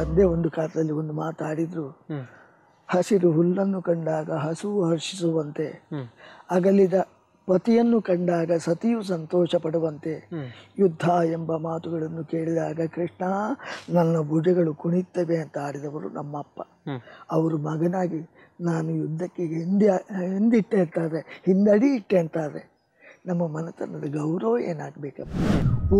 ತಂದೆ ಒಂದು ಕಾಲದಲ್ಲಿ ಒಂದು ಮಾತಾಡಿದ್ರು ಹಸಿರು ಹುಲ್ಲನ್ನು ಕಂಡಾಗ ಹಸುವು ಹರ್ಷಿಸುವಂತೆ ಅಗಲಿದ ಪತಿಯನ್ನು ಕಂಡಾಗ ಸತಿಯು ಸಂತೋಷ ಪಡುವಂತೆ ಯುದ್ಧ ಎಂಬ ಮಾತುಗಳನ್ನು ಕೇಳಿದಾಗ ಕೃಷ್ಣ ನನ್ನ ಭುಜಗಳು ಕುಣಿತವೆ ಅಂತ ಆಡಿದವರು ನಮ್ಮಪ್ಪ ಅವರು ಮಗನಾಗಿ ನಾನು ಯುದ್ಧಕ್ಕೆ ಹಿಂದೆ ಹಿಂದಿಟ್ಟೆ ಅಂತಾರೆ ಹಿಂದಡಿ ಇಟ್ಟೆ ಅಂತಾರೆ ನಮ್ಮ ಮನತನದ ಗೌರವ ಏನಾಗಬೇಕಪ್ಪ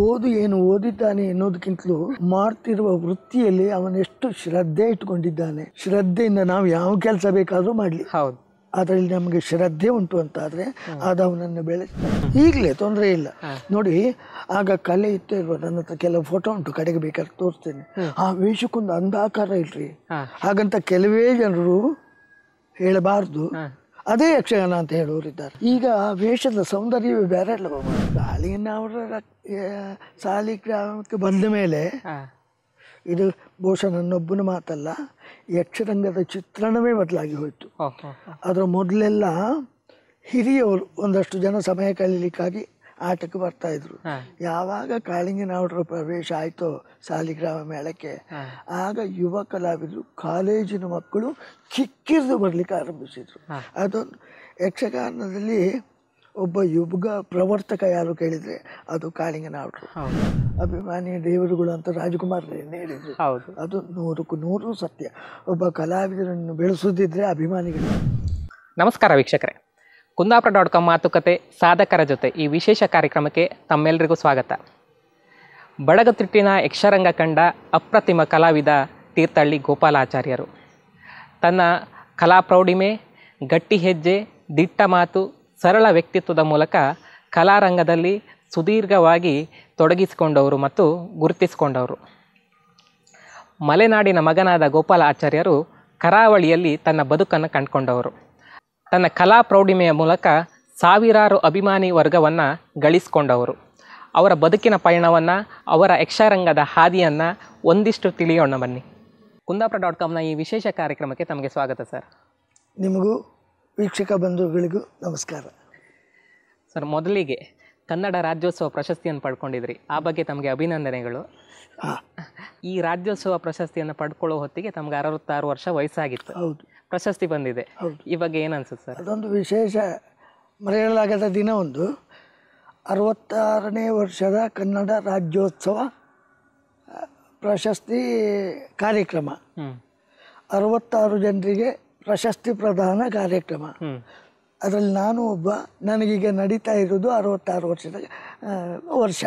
ಓದು ಏನು ಓದಿದ್ದಾನೆ ಎನ್ನುವುದಕ್ಕಿಂತಲೂ ಮಾಡ್ತಿರುವ ವೃತ್ತಿಯಲ್ಲಿ ಅವನೆಷ್ಟು ಶ್ರದ್ಧೆ ಇಟ್ಕೊಂಡಿದ್ದಾನೆ ಶ್ರದ್ಧೆಯಿಂದ ನಾವು ಯಾವ ಕೆಲಸ ಬೇಕಾದರೂ ಮಾಡಲಿ ಹೌದು ಅದರಲ್ಲಿ ನಮಗೆ ಶ್ರದ್ಧೆ ಉಂಟು ಅಂತಾದರೆ ಅದು ಅವನನ್ನು ಬೆಳೆಸ ಈಗಲೇ ತೊಂದರೆ ಇಲ್ಲ ನೋಡಿ ಆಗ ಕಲೆ ಇತ್ತು ಇರುವ ನನ್ನ ಹತ್ರ ಕೆಲವು ಫೋಟೋ ಉಂಟು ಕಡೆಗೆ ಬೇಕಾದ್ರೆ ತೋರಿಸ್ತೇನೆ ಆ ವೇಷಕ್ಕೊಂದು ಅಂಧಾಕಾರ ಇಲ್ರಿ ಹಾಗಂತ ಕೆಲವೇ ಜನರು ಹೇಳಬಾರ್ದು ಅದೇ ಯಕ್ಷಗಾನ ಅಂತ ಹೇಳುವರಿದ್ದಾರೆ ಈಗ ವೇಷದ ಸೌಂದರ್ಯವೇ ಬೇರೆ ಅಲ್ಲ ಕಾಲಿನ ಅವರ ಸಾಲಿಗ್ರಾಮಕ್ಕೆ ಬಂದ ಮೇಲೆ ಇದು ಭೂಷಣನೊಬ್ಬನ ಮಾತಲ್ಲ ಯಕ್ಷರಂಗದ ಚಿತ್ರಣವೇ ಬದಲಾಗಿ ಹೋಯಿತು ಅದರ ಮೊದಲೆಲ್ಲ ಹಿರಿಯವರು ಒಂದಷ್ಟು ಜನ ಸಮಯ ಕಲೀಲಿಕ್ಕಾಗಿ ಆಟಕ್ಕೆ ಬರ್ತಾ ಇದ್ರು ಯಾವಾಗ ನಾವು ಪ್ರವೇಶ ಆಯ್ತೋ ಸಾಲಿಗ್ರಾಮ ಮೇಳಕ್ಕೆ ಆಗ ಯುವ ಕಲಾವಿದರು ಕಾಲೇಜಿನ ಮಕ್ಕಳು ಕಿಕ್ಕಿರಿದು ಬರ್ಲಿಕ್ಕೆ ಆರಂಭಿಸಿದ್ರು ಅದೊಂದು ಯಕ್ಷಗಾನದಲ್ಲಿ ಒಬ್ಬ ಯುಗ ಪ್ರವರ್ತಕ ಯಾರು ಕೇಳಿದ್ರೆ ಅದು ನಾವು ಅಭಿಮಾನಿ ದೇವರುಗಳು ಅಂತ ರಾಜಕುಮಾರ್ ಹೇಳಿದ್ರು ಅದು ನೂರಕ್ಕೂ ನೂರು ಸತ್ಯ ಒಬ್ಬ ಕಲಾವಿದರನ್ನು ಬೆಳೆಸುದಿದ್ರೆ ಅಭಿಮಾನಿಗಳು ನಮಸ್ಕಾರ ವೀಕ್ಷಕರೇ ಕುಂದಾಪುರ ಡಾಟ್ ಕಾಮ್ ಮಾತುಕತೆ ಸಾಧಕರ ಜೊತೆ ಈ ವಿಶೇಷ ಕಾರ್ಯಕ್ರಮಕ್ಕೆ ತಮ್ಮೆಲ್ಲರಿಗೂ ಸ್ವಾಗತ ಬಡಗತಿಟ್ಟಿನ ಯಕ್ಷರಂಗ ಕಂಡ ಅಪ್ರತಿಮ ಕಲಾವಿದ ತೀರ್ಥಹಳ್ಳಿ ಗೋಪಾಲಾಚಾರ್ಯರು ತನ್ನ ಕಲಾ ಪ್ರೌಢಿಮೆ ಗಟ್ಟಿ ಹೆಜ್ಜೆ ದಿಟ್ಟ ಮಾತು ಸರಳ ವ್ಯಕ್ತಿತ್ವದ ಮೂಲಕ ಕಲಾರಂಗದಲ್ಲಿ ಸುದೀರ್ಘವಾಗಿ ತೊಡಗಿಸಿಕೊಂಡವರು ಮತ್ತು ಗುರುತಿಸಿಕೊಂಡವರು ಮಲೆನಾಡಿನ ಮಗನಾದ ಗೋಪಾಲಾಚಾರ್ಯರು ಕರಾವಳಿಯಲ್ಲಿ ತನ್ನ ಬದುಕನ್ನು ಕಂಡುಕೊಂಡವರು ತನ್ನ ಕಲಾ ಪ್ರೌಢಿಮೆಯ ಮೂಲಕ ಸಾವಿರಾರು ಅಭಿಮಾನಿ ವರ್ಗವನ್ನು ಗಳಿಸಿಕೊಂಡವರು ಅವರ ಬದುಕಿನ ಪಯಣವನ್ನು ಅವರ ಯಕ್ಷರಂಗದ ಹಾದಿಯನ್ನು ಒಂದಿಷ್ಟು ತಿಳಿಯೋಣ ಬನ್ನಿ ಕುಂದಾಪುರ ಡಾಟ್ ಕಾಮ್ನ ಈ ವಿಶೇಷ ಕಾರ್ಯಕ್ರಮಕ್ಕೆ ತಮಗೆ ಸ್ವಾಗತ ಸರ್ ನಿಮಗೂ ವೀಕ್ಷಕ ಬಂಧುಗಳಿಗೂ ನಮಸ್ಕಾರ ಸರ್ ಮೊದಲಿಗೆ ಕನ್ನಡ ರಾಜ್ಯೋತ್ಸವ ಪ್ರಶಸ್ತಿಯನ್ನು ಪಡ್ಕೊಂಡಿದ್ರಿ ಆ ಬಗ್ಗೆ ತಮಗೆ ಅಭಿನಂದನೆಗಳು ಈ ರಾಜ್ಯೋತ್ಸವ ಪ್ರಶಸ್ತಿಯನ್ನು ಪಡ್ಕೊಳ್ಳೋ ಹೊತ್ತಿಗೆ ತಮಗೆ ಅರವತ್ತಾರು ವರ್ಷ ವಯಸ್ಸಾಗಿತ್ತು ಹೌದು ಪ್ರಶಸ್ತಿ ಬಂದಿದೆ ಈ ಬಗ್ಗೆ ಏನು ಅನ್ಸುತ್ತೆ ಸರ್ ಅದೊಂದು ವಿಶೇಷ ಮರೆಯಲಾಗದ ದಿನ ಒಂದು ಅರವತ್ತಾರನೇ ವರ್ಷದ ಕನ್ನಡ ರಾಜ್ಯೋತ್ಸವ ಪ್ರಶಸ್ತಿ ಕಾರ್ಯಕ್ರಮ ಅರವತ್ತಾರು ಜನರಿಗೆ ಪ್ರಶಸ್ತಿ ಪ್ರದಾನ ಕಾರ್ಯಕ್ರಮ ಅದರಲ್ಲಿ ನಾನು ಒಬ್ಬ ನನಗೀಗ ನಡೀತಾ ಇರೋದು ಅರವತ್ತಾರು ವರ್ಷದ ವರ್ಷ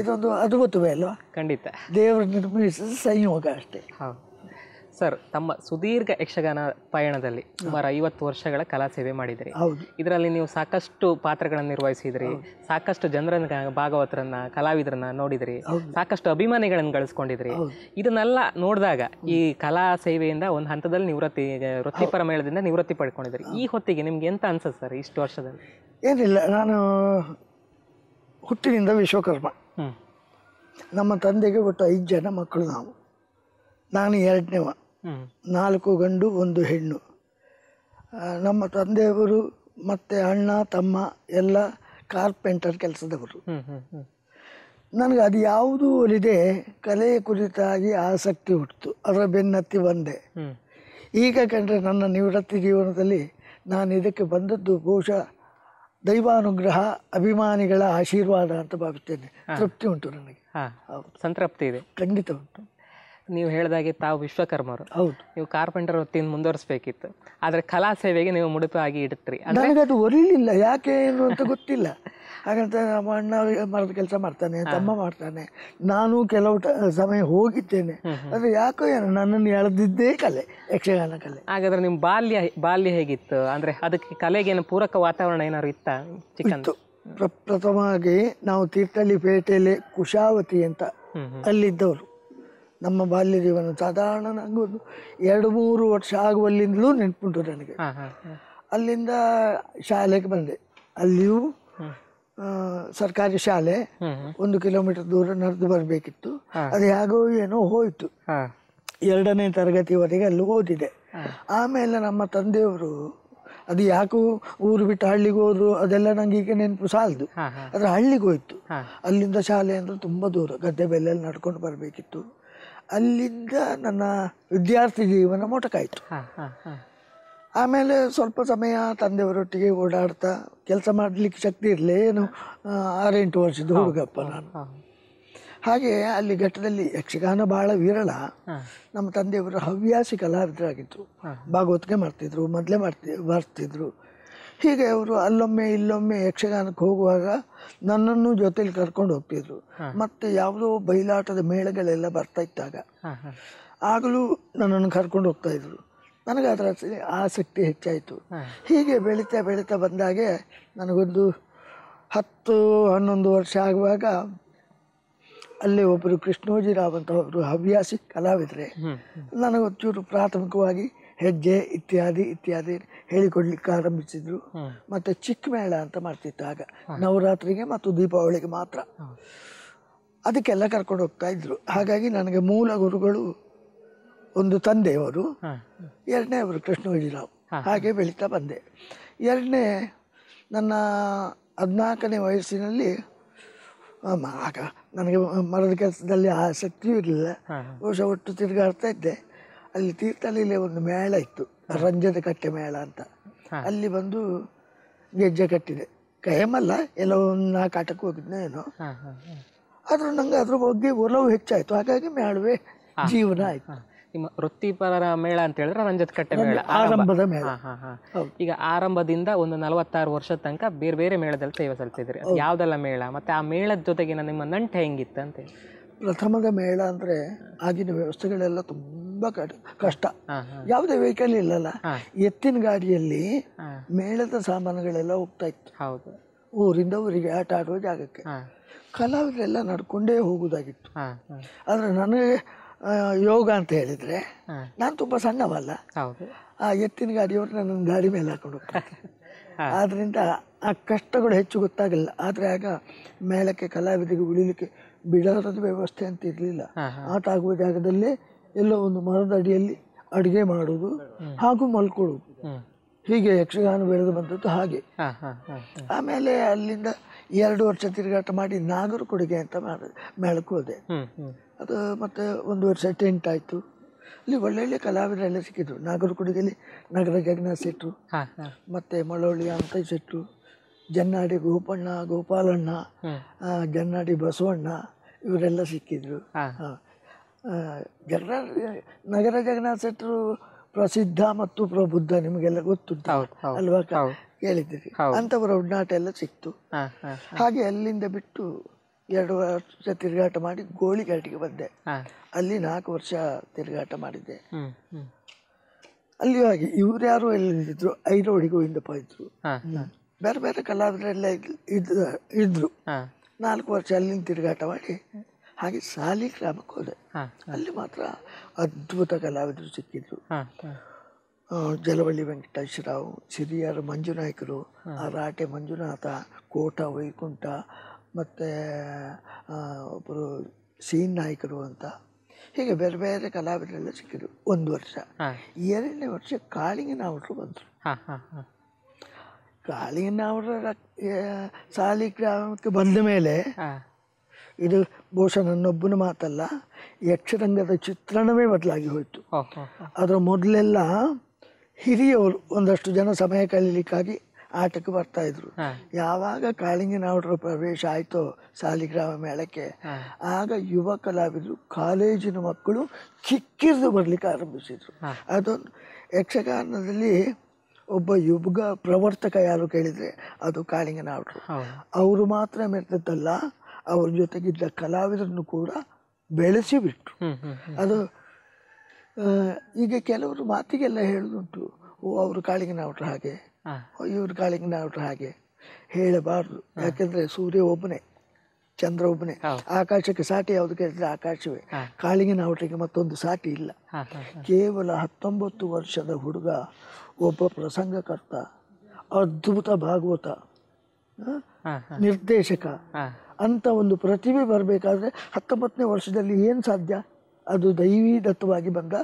ಇದೊಂದು ಅದ್ಭುತವೇ ಅಲ್ವಾ ಖಂಡಿತ ದೇವರು ನಿರ್ಮಿಸಿದ ಸಂಯೋಗ ಅಷ್ಟೇ ಸರ್ ತಮ್ಮ ಸುದೀರ್ಘ ಯಕ್ಷಗಾನ ಪಯಣದಲ್ಲಿ ಸುಮಾರು ಐವತ್ತು ವರ್ಷಗಳ ಕಲಾ ಸೇವೆ ಮಾಡಿದಿರಿ ಇದರಲ್ಲಿ ನೀವು ಸಾಕಷ್ಟು ಪಾತ್ರಗಳನ್ನು ನಿರ್ವಹಿಸಿದ್ರಿ ಸಾಕಷ್ಟು ಜನರನ್ನ ಭಾಗವತರನ್ನ ಕಲಾವಿದರನ್ನ ನೋಡಿದ್ರಿ ಸಾಕಷ್ಟು ಅಭಿಮಾನಿಗಳನ್ನು ಗಳಿಸ್ಕೊಂಡಿದ್ರಿ ಇದನ್ನೆಲ್ಲ ನೋಡಿದಾಗ ಈ ಕಲಾ ಸೇವೆಯಿಂದ ಒಂದು ಹಂತದಲ್ಲಿ ನಿವೃತ್ತಿ ವೃತ್ತಿಪರ ಮೇಳದಿಂದ ನಿವೃತ್ತಿ ಪಡ್ಕೊಂಡಿದ್ರಿ ಈ ಹೊತ್ತಿಗೆ ನಿಮ್ಗೆ ಎಂತ ಅನ್ಸುತ್ತೆ ಸರ್ ಇಷ್ಟು ವರ್ಷದಲ್ಲಿ ಏನಿಲ್ಲ ನಾನು ಹುಟ್ಟಿನಿಂದ ವಿಶ್ವಕರ್ಮ ನಮ್ಮ ತಂದೆಗೆ ಒಟ್ಟು ಐದು ಜನ ಮಕ್ಕಳು ನಾವು ನಾನು ಎರಡನೇವ ನಾಲ್ಕು ಗಂಡು ಒಂದು ಹೆಣ್ಣು ನಮ್ಮ ತಂದೆಯವರು ಮತ್ತು ಅಣ್ಣ ತಮ್ಮ ಎಲ್ಲ ಕಾರ್ಪೆಂಟರ್ ಕೆಲಸದವರು ನನಗೆ ಅದು ಯಾವುದೂ ಒಲಿದೆ ಕಲೆಯ ಕುರಿತಾಗಿ ಆಸಕ್ತಿ ಹುಟ್ಟಿತು ಅದರ ಬೆನ್ನತ್ತಿ ಬಂದೆ ಈಗ ಕಂಡ್ರೆ ನನ್ನ ನಿವೃತ್ತಿ ಜೀವನದಲ್ಲಿ ನಾನು ಇದಕ್ಕೆ ಬಂದದ್ದು ಬಹುಶಃ ದೈವಾನುಗ್ರಹ ಅಭಿಮಾನಿಗಳ ಆಶೀರ್ವಾದ ಅಂತ ಭಾವಿಸ್ತೇನೆ ತೃಪ್ತಿ ಉಂಟು ನನಗೆ ಸಂತೃಪ್ತಿ ಇದೆ ಖಂಡಿತ ಉಂಟು ನೀವು ಹೇಳಿದಾಗೆ ತಾವು ವಿಶ್ವಕರ್ಮರು ಹೌದು ನೀವು ಕಾರ್ಪೆಂಟರ್ ವೃತ್ತಿಯಿಂದ ಮುಂದುವರಿಸಬೇಕಿತ್ತು ಆದರೆ ಕಲಾ ಸೇವೆಗೆ ನೀವು ಮುಡುಪಾಗಿ ಇಡುತ್ತೀರಿ ನನಗೆ ಅದು ಒಲಿಲಿಲ್ಲ ಯಾಕೆ ಏನು ಅಂತ ಗೊತ್ತಿಲ್ಲ ಹಾಗಂತ ನಮ್ಮ ಅಣ್ಣ ಮರದ ಕೆಲಸ ಮಾಡ್ತಾನೆ ತಮ್ಮ ಮಾಡ್ತಾನೆ ನಾನು ಕೆಲವು ಸಮಯ ಹೋಗಿದ್ದೇನೆ ಅದು ಯಾಕೋ ಏನು ನನ್ನನ್ನು ಎಳೆದಿದ್ದೇ ಕಲೆ ಯಕ್ಷಗಾನ ಕಲೆ ಹಾಗಾದ್ರೆ ನಿಮ್ಮ ಬಾಲ್ಯ ಬಾಲ್ಯ ಹೇಗಿತ್ತು ಅಂದರೆ ಅದಕ್ಕೆ ಕಲೆಗೇನು ಪೂರಕ ವಾತಾವರಣ ಏನಾದ್ರು ಇತ್ತ ಚಿಕ್ಕಂತು ಪ್ರಪ್ರಥಮವಾಗಿ ನಾವು ತೀರ್ಥಹಳ್ಳಿ ಪೇಟೆಯಲ್ಲಿ ಕುಶಾವತಿ ಅಂತ ಅಲ್ಲಿದ್ದವರು ನಮ್ಮ ಬಾಲ್ಯ ಜೀವನ ಸಾಧಾರಣ ನಂಗೆ ಒಂದು ಎರಡು ಮೂರು ವರ್ಷ ಆಗುವಲ್ಲಿಂದಲೂ ನೆನ್ಪುಂಟು ನನಗೆ ಅಲ್ಲಿಂದ ಶಾಲೆಗೆ ಬಂದೆ ಅಲ್ಲಿಯೂ ಸರ್ಕಾರಿ ಶಾಲೆ ಒಂದು ಕಿಲೋಮೀಟರ್ ದೂರ ನಡೆದು ಬರಬೇಕಿತ್ತು ಅದು ಹೇಗೋ ಏನೋ ಹೋಯಿತು ಎರಡನೇ ತರಗತಿವರೆಗೆ ಅಲ್ಲಿ ಓದಿದೆ ಆಮೇಲೆ ನಮ್ಮ ತಂದೆಯವರು ಅದು ಯಾಕೋ ಊರು ಬಿಟ್ಟು ಹಳ್ಳಿಗೆ ಹೋದ್ರು ಅದೆಲ್ಲ ನಂಗೆ ಈಗ ನೆನಪು ಸಾಲದು ಆದರೆ ಹಳ್ಳಿಗೆ ಹೋಯ್ತು ಅಲ್ಲಿಂದ ಶಾಲೆ ಅಂದ್ರೆ ತುಂಬಾ ದೂರ ಗದ್ದೆ ಬೆಲೆಯಲ್ಲಿ ನಡ್ಕೊಂಡು ಬರಬೇಕಿತ್ತು ಅಲ್ಲಿಂದ ನನ್ನ ವಿದ್ಯಾರ್ಥಿ ಜೀವನ ಮೊಟಕಾಯಿತು ಆಮೇಲೆ ಸ್ವಲ್ಪ ಸಮಯ ತಂದೆಯವರೊಟ್ಟಿಗೆ ಓಡಾಡ್ತಾ ಕೆಲಸ ಮಾಡಲಿಕ್ಕೆ ಶಕ್ತಿ ಇರಲಿ ಏನು ಆರೆಂಟು ವರ್ಷದ ಹುಡುಗಪ್ಪ ನಾನು ಹಾಗೆ ಅಲ್ಲಿ ಘಟ್ಟದಲ್ಲಿ ಯಕ್ಷಗಾನ ಬಹಳ ವಿರಳ ನಮ್ಮ ತಂದೆಯವರು ಹವ್ಯಾಸಿ ಕಲಾವಿದರಾಗಿದ್ದರು ಭಾಗವತ್ಗೆ ಮಾಡ್ತಿದ್ರು ಮೊದಲೇ ಮಾಡ್ತಿ ಬರ್ತಿದ್ರು ಹೀಗೆ ಅವರು ಅಲ್ಲೊಮ್ಮೆ ಇಲ್ಲೊಮ್ಮೆ ಯಕ್ಷಗಾನಕ್ಕೆ ಹೋಗುವಾಗ ನನ್ನನ್ನು ಜೊತೆಲಿ ಕರ್ಕೊಂಡು ಹೋಗ್ತಿದ್ರು ಮತ್ತು ಯಾವುದೋ ಬಯಲಾಟದ ಮೇಳಗಳೆಲ್ಲ ಬರ್ತಾ ಇದ್ದಾಗ ಆಗಲೂ ನನ್ನನ್ನು ಕರ್ಕೊಂಡು ಹೋಗ್ತಾ ಇದ್ರು ನನಗೆ ಅದರ ಆಸಕ್ತಿ ಹೆಚ್ಚಾಯಿತು ಹೀಗೆ ಬೆಳೀತಾ ಬೆಳೀತಾ ಬಂದಾಗೆ ನನಗೊಂದು ಹತ್ತು ಹನ್ನೊಂದು ವರ್ಷ ಆಗುವಾಗ ಅಲ್ಲಿ ಒಬ್ಬರು ಕೃಷ್ಣೋಜಿರಾವ್ ಅಂತ ಒಬ್ಬರು ಹವ್ಯಾಸಿ ಕಲಾವಿದರೆ ನನಗೊಂಚೂರು ಪ್ರಾಥಮಿಕವಾಗಿ ಹೆಜ್ಜೆ ಇತ್ಯಾದಿ ಇತ್ಯಾದಿ ಹೇಳಿಕೊಡ್ಲಿಕ್ಕೆ ಆರಂಭಿಸಿದ್ರು ಮತ್ತು ಚಿಕ್ಕ ಮೇಳ ಅಂತ ಮಾಡ್ತಿತ್ತು ಆಗ ನವರಾತ್ರಿಗೆ ಮತ್ತು ದೀಪಾವಳಿಗೆ ಮಾತ್ರ ಅದಕ್ಕೆಲ್ಲ ಕರ್ಕೊಂಡು ಹೋಗ್ತಾ ಇದ್ರು ಹಾಗಾಗಿ ನನಗೆ ಮೂಲ ಗುರುಗಳು ಒಂದು ತಂದೆಯವರು ಎರಡನೇ ಅವರು ಕೃಷ್ಣವಜಿರಾವ್ ಹಾಗೆ ಬೆಳೀತಾ ಬಂದೆ ಎರಡನೇ ನನ್ನ ಹದಿನಾಲ್ಕನೇ ವಯಸ್ಸಿನಲ್ಲಿ ಆಗ ನನಗೆ ಮರದ ಕೆಲಸದಲ್ಲಿ ಆಸಕ್ತಿಯೂ ಇರಲಿಲ್ಲ ವರ್ಷ ಒಟ್ಟು ತಿರುಗಾಡ್ತಾ ಇದ್ದೆ ಅಲ್ಲಿ ತೀರ್ಥಹಳ್ಳಿಲೇ ಒಂದು ಮೇಳ ಇತ್ತು ರಂಜನ ಕಟ್ಟೆ ಮೇಳ ಅಂತ ಅಲ್ಲಿ ಬಂದು ಗೆಜ್ಜೆ ಕಟ್ಟಿದೆ ಕೈಮಲ್ಲ ಎಲ್ಲೋ ಒಂದು ನಾಲ್ಕು ಹೋಗಿದ್ನೇ ಹೋಗಿದ್ನ ಏನೋ ಆದ್ರೂ ನಂಗೆ ಅದ್ರ ಬಗ್ಗೆ ಒಲವು ಹೆಚ್ಚಾಯ್ತು ಹಾಗಾಗಿ ಮೇಳವೇ ಜೀವನ ಆಯ್ತು ನಿಮ್ಮ ವೃತ್ತಿಪರರ ಮೇಳ ಅಂತ ಹೇಳಿದ್ರೆ ರಂಜತ್ ಕಟ್ಟೆ ಮೇಳ ಆರಂಭದ ಮೇಳ ಈಗ ಆರಂಭದಿಂದ ಒಂದು ನಲವತ್ತಾರು ವರ್ಷದ ತನಕ ಬೇರೆ ಬೇರೆ ಮೇಳದಲ್ಲಿ ಸೇವೆ ಸಲ್ಲಿಸಿದ್ರೆ ಯಾವ್ದೆಲ್ಲ ಮೇಳ ಮತ್ತೆ ಆ ಮೇಳದ ಜೊತೆಗಿನ ನಿಮ್ಮ ನಂಟ ಹೆಂಗಿತ್ತಂತೆ ಪ್ರಥಮದ ಮೇಳ ಅಂದ್ರೆ ಆಗಿನ ವ್ಯವಸ್ಥೆಗಳೆಲ್ಲ ತುಂಬ ತುಂಬ ಕಷ್ಟ ಯಾವುದೇ ವೆಹಿಕಲ್ ಇಲ್ಲಲ್ಲ ಎತ್ತಿನ ಗಾಡಿಯಲ್ಲಿ ಮೇಳದ ಸಾಮಾನುಗಳೆಲ್ಲ ಹೋಗ್ತಾ ಇತ್ತು ಊರಿಂದ ಊರಿಗೆ ಆಟ ಆಡುವ ಜಾಗಕ್ಕೆ ಕಲಾವಿದರೆಲ್ಲ ನಡ್ಕೊಂಡೇ ಹೋಗುದಾಗಿತ್ತು ಆದರೆ ನನಗೆ ಯೋಗ ಅಂತ ಹೇಳಿದ್ರೆ ನಾನು ತುಂಬಾ ಸಣ್ಣವಲ್ಲ ಆ ಎತ್ತಿನ ಗಾಡಿಯವರು ನನ್ನ ಗಾಡಿ ಮೇಲೆ ಹಾಕೊಂಡು ಹೋಗ್ತಾರೆ ಆ ಕಷ್ಟಗಳು ಹೆಚ್ಚು ಗೊತ್ತಾಗಲಿಲ್ಲ ಆದ್ರೆ ಆಗ ಮೇಳಕ್ಕೆ ಕಲಾವಿದರಿಗೆ ಉಳಿಲಿಕ್ಕೆ ಬಿಡೋದ್ ವ್ಯವಸ್ಥೆ ಅಂತ ಇರಲಿಲ್ಲ ಆಟ ಆಗುವ ಜಾಗದಲ್ಲಿ ಎಲ್ಲ ಒಂದು ಮರದ ಅಡಿಯಲ್ಲಿ ಅಡುಗೆ ಮಾಡುವುದು ಹಾಗೂ ಮಲ್ಕೊಳ್ಳುವುದು ಹೀಗೆ ಯಕ್ಷಗಾನ ಬೆಳೆದು ಬಂದದ್ದು ಹಾಗೆ ಆಮೇಲೆ ಅಲ್ಲಿಂದ ಎರಡು ವರ್ಷ ತಿರುಗಾಟ ಮಾಡಿ ನಾಗರ ಕೊಡುಗೆ ಅಂತ ಮಾಡಿ ಹೋದೆ ಅದು ಮತ್ತೆ ಒಂದು ವರ್ಷ ಟೆಂಟ್ ಆಯಿತು ಅಲ್ಲಿ ಒಳ್ಳೊಳ್ಳೆ ಕಲಾವಿದರೆಲ್ಲ ಸಿಕ್ಕಿದ್ರು ನಾಗರ ಕೊಡುಗೆಯಲ್ಲಿ ನಗರ ಜಗ್ನ ಶೆಟ್ರು ಮತ್ತೆ ಮಳವಳ್ಳಿ ಅಂತ ಶೆಟ್ರು ಜನ್ನಾಡಿ ಗೋಪಣ್ಣ ಗೋಪಾಲಣ್ಣ ಜನ್ನಾಡಿ ಬಸವಣ್ಣ ಇವರೆಲ್ಲ ಸಿಕ್ಕಿದ್ರು ಜನರ ನಗರ ಜಗನ್ನಾಥ ಶೆಟ್ಟರು ಪ್ರಸಿದ್ಧ ಮತ್ತು ಪ್ರಬುದ್ಧ ನಿಮಗೆಲ್ಲ ಗೊತ್ತುಂಟು ಅಲ್ವಾ ಕೇಳಿದ್ದೀರಿ ಅಂತವರ ಒಡನಾಟ ಎಲ್ಲ ಸಿಕ್ತು ಹಾಗೆ ಅಲ್ಲಿಂದ ಬಿಟ್ಟು ಎರಡು ವರ್ಷ ತಿರುಗಾಟ ಮಾಡಿ ಗೋಳಿಘಾಟಿಗೆ ಬಂದೆ ಅಲ್ಲಿ ನಾಲ್ಕು ವರ್ಷ ತಿರುಗಾಟ ಮಾಡಿದ್ದೆ ಅಲ್ಲಿ ಹಾಗೆ ಇವ್ರು ಯಾರು ಐದು ಐರೋಡಿ ಗೋವಿಂದಪ್ಪ ಇದ್ರು ಬೇರೆ ಬೇರೆ ಕಲಾವಿದರೆಲ್ಲ ಇದ್ರು ನಾಲ್ಕು ವರ್ಷ ಅಲ್ಲಿಂದ ತಿರುಗಾಟ ಮಾಡಿ ಹಾಗೆ ಗ್ರಾಮಕ್ಕೆ ಹೋದೆ ಅಲ್ಲಿ ಮಾತ್ರ ಅದ್ಭುತ ಕಲಾವಿದರು ಸಿಕ್ಕಿದ್ರು ಜಲವಳ್ಳಿ ರಾವ್ ಸಿರಿಯರ ಮಂಜುನಾಯ್ಕರು ರಾಟೆ ಮಂಜುನಾಥ ಕೋಟ ವೈಕುಂಠ ಮತ್ತು ಒಬ್ಬರು ಸೀನ್ ನಾಯಕರು ಅಂತ ಹೀಗೆ ಬೇರೆ ಬೇರೆ ಕಲಾವಿದರೆಲ್ಲ ಸಿಕ್ಕಿದ್ರು ಒಂದು ವರ್ಷ ಎರಡನೇ ವರ್ಷ ನಾವರು ಬಂದರು ಸಾಲಿ ಗ್ರಾಮಕ್ಕೆ ಬಂದ ಮೇಲೆ ಇದು ಬಹುಶಃ ನನ್ನೊಬ್ಬನ ಮಾತಲ್ಲ ಯಕ್ಷರಂಗದ ಚಿತ್ರಣವೇ ಬದಲಾಗಿ ಹೋಯಿತು ಅದರ ಮೊದಲೆಲ್ಲ ಹಿರಿಯವರು ಒಂದಷ್ಟು ಜನ ಸಮಯ ಕಳೀಲಿಕ್ಕಾಗಿ ಆಟಕ್ಕೆ ಬರ್ತಾ ಇದ್ರು ಯಾವಾಗ ಕಾಳಿಂಗನವರ ಪ್ರವೇಶ ಆಯಿತೋ ಸಾಲಿಗ್ರಾಮ ಮೇಳಕ್ಕೆ ಆಗ ಯುವ ಕಲಾವಿದರು ಕಾಲೇಜಿನ ಮಕ್ಕಳು ಕಿಕ್ಕಿರಿದು ಬರಲಿಕ್ಕೆ ಆರಂಭಿಸಿದರು ಅದೊಂದು ಯಕ್ಷಗಾನದಲ್ಲಿ ಒಬ್ಬ ಯುಗ ಪ್ರವರ್ತಕ ಯಾರು ಕೇಳಿದರೆ ಅದು ಕಾಳಿಂಗನವರು ಅವರು ಮಾತ್ರ ಮೆರೆದದ್ದಲ್ಲ ಅವ್ರ ಜೊತೆಗಿದ್ದ ಕಲಾವಿದರನ್ನು ಕೂಡ ಬೆಳೆಸಿಬಿಟ್ರು ಅದು ಈಗ ಕೆಲವರು ಮಾತಿಗೆಲ್ಲ ಹೇಳುದುಂಟು ಓ ಅವರು ಕಾಳಿಗೆ ನಾವ್ರ ಹಾಗೆ ಇವ್ರ ಕಾಳಿಗೆ ನಾವ್ರ ಹಾಗೆ ಹೇಳಬಾರ್ದು ಯಾಕೆಂದ್ರೆ ಸೂರ್ಯ ಒಬ್ಬನೇ ಚಂದ್ರ ಒಬ್ಬನೇ ಆಕಾಶಕ್ಕೆ ಸಾಟಿ ಯಾವುದು ಕೇಳಿದ್ರೆ ಆಕಾಶವೇ ಕಾಳಿಗೆ ಔಟಿಗೆ ಮತ್ತೊಂದು ಸಾಟಿ ಇಲ್ಲ ಕೇವಲ ಹತ್ತೊಂಬತ್ತು ವರ್ಷದ ಹುಡುಗ ಒಬ್ಬ ಪ್ರಸಂಗಕರ್ತ ಅದ್ಭುತ ಭಾಗವತ ನಿರ್ದೇಶಕ ಅಂತ ಒಂದು ಪ್ರತಿಭೆ ಬರಬೇಕಾದ್ರೆ ಹತ್ತೊಂಬತ್ತನೇ ವರ್ಷದಲ್ಲಿ ಏನು ಸಾಧ್ಯ ಅದು ದೈವಿ ದತ್ತವಾಗಿ ಬಂದ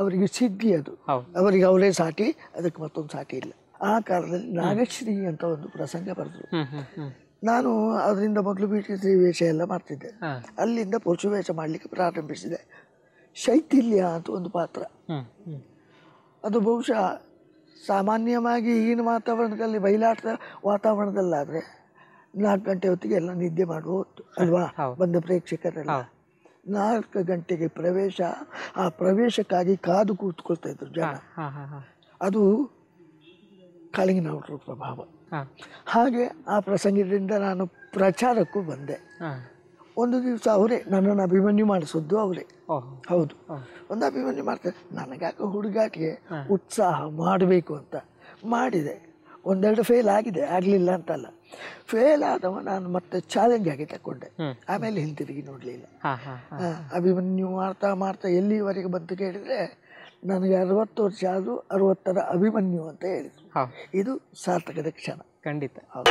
ಅವರಿಗೆ ಸಿದ್ಧಿ ಅದು ಅವರಿಗೆ ಅವರೇ ಸಾಟಿ ಅದಕ್ಕೆ ಮತ್ತೊಂದು ಸಾಟಿ ಇಲ್ಲ ಆ ಕಾಲದಲ್ಲಿ ನಾಗಶ್ರೀ ಅಂತ ಒಂದು ಪ್ರಸಂಗ ಬರೆದ್ರು ನಾನು ಅದರಿಂದ ಮೊದಲು ಬೀಟಿ ವೇಷ ಎಲ್ಲ ಮಾಡ್ತಿದ್ದೆ ಅಲ್ಲಿಂದ ಪುರುಷ ವೇಷ ಮಾಡಲಿಕ್ಕೆ ಪ್ರಾರಂಭಿಸಿದೆ ಶೈಥಿಲ್ಯ ಅಂತ ಒಂದು ಪಾತ್ರ ಅದು ಬಹುಶಃ ಸಾಮಾನ್ಯವಾಗಿ ಈಗಿನ ವಾತಾವರಣದಲ್ಲಿ ಬಯಲಾಟದ ವಾತಾವರಣದಲ್ಲಾದರೆ ನಾಲ್ಕು ಗಂಟೆ ಹೊತ್ತಿಗೆ ಎಲ್ಲ ನಿದ್ದೆ ಮಾಡುವ ಹೊತ್ತು ಅಲ್ವಾ ಬಂದ ಪ್ರೇಕ್ಷಕರೆಲ್ಲ ನಾಲ್ಕು ಗಂಟೆಗೆ ಪ್ರವೇಶ ಆ ಪ್ರವೇಶಕ್ಕಾಗಿ ಕಾದು ಕೂತ್ಕೊಳ್ತಾ ಇದ್ರು ಜನ ಅದು ಕಾಳಿಂಗನವರ ಪ್ರಭಾವ ಹಾಗೆ ಆ ಪ್ರಸಂಗದಿಂದ ನಾನು ಪ್ರಚಾರಕ್ಕೂ ಬಂದೆ ಒಂದು ದಿವಸ ಅವರೇ ನನ್ನನ್ನು ಅಭಿಮನ್ಯು ಮಾಡಿಸೋದು ಅವರೇ ಹೌದು ಒಂದು ಅಭಿಮನ್ಯು ಮಾಡ್ತಾರೆ ನನಗಾಗ ಹುಡುಗಾಟಿಗೆ ಉತ್ಸಾಹ ಮಾಡಬೇಕು ಅಂತ ಮಾಡಿದೆ ಒಂದೆರಡು ಫೇಲ್ ಆಗಿದೆ ಆಗಲಿಲ್ಲ ಅಂತಲ್ಲ ಫೇಲ್ ಆದವ ನಾನು ಮತ್ತೆ ಚಾಲೆಂಜ್ ಆಗಿ ತಕೊಂಡೆ ಆಮೇಲೆ ಹಿಂತಿರುಗಿ ನೋಡಲಿಲ್ಲ ಅಭಿಮನ್ಯು ಮಾಡ್ತಾ ಮಾಡ್ತಾ ಎಲ್ಲಿವರೆಗೆ ಬಂತು ಕೇಳಿದರೆ ನನಗೆ ಅರವತ್ತು ವರ್ಷ ಆದರೂ ಅರವತ್ತರ ಅಭಿಮನ್ಯು ಅಂತ ಹೇಳಿದರು ಇದು ಸಾರ್ಥಕದ ಕ್ಷಣ ಖಂಡಿತ ಹೌದು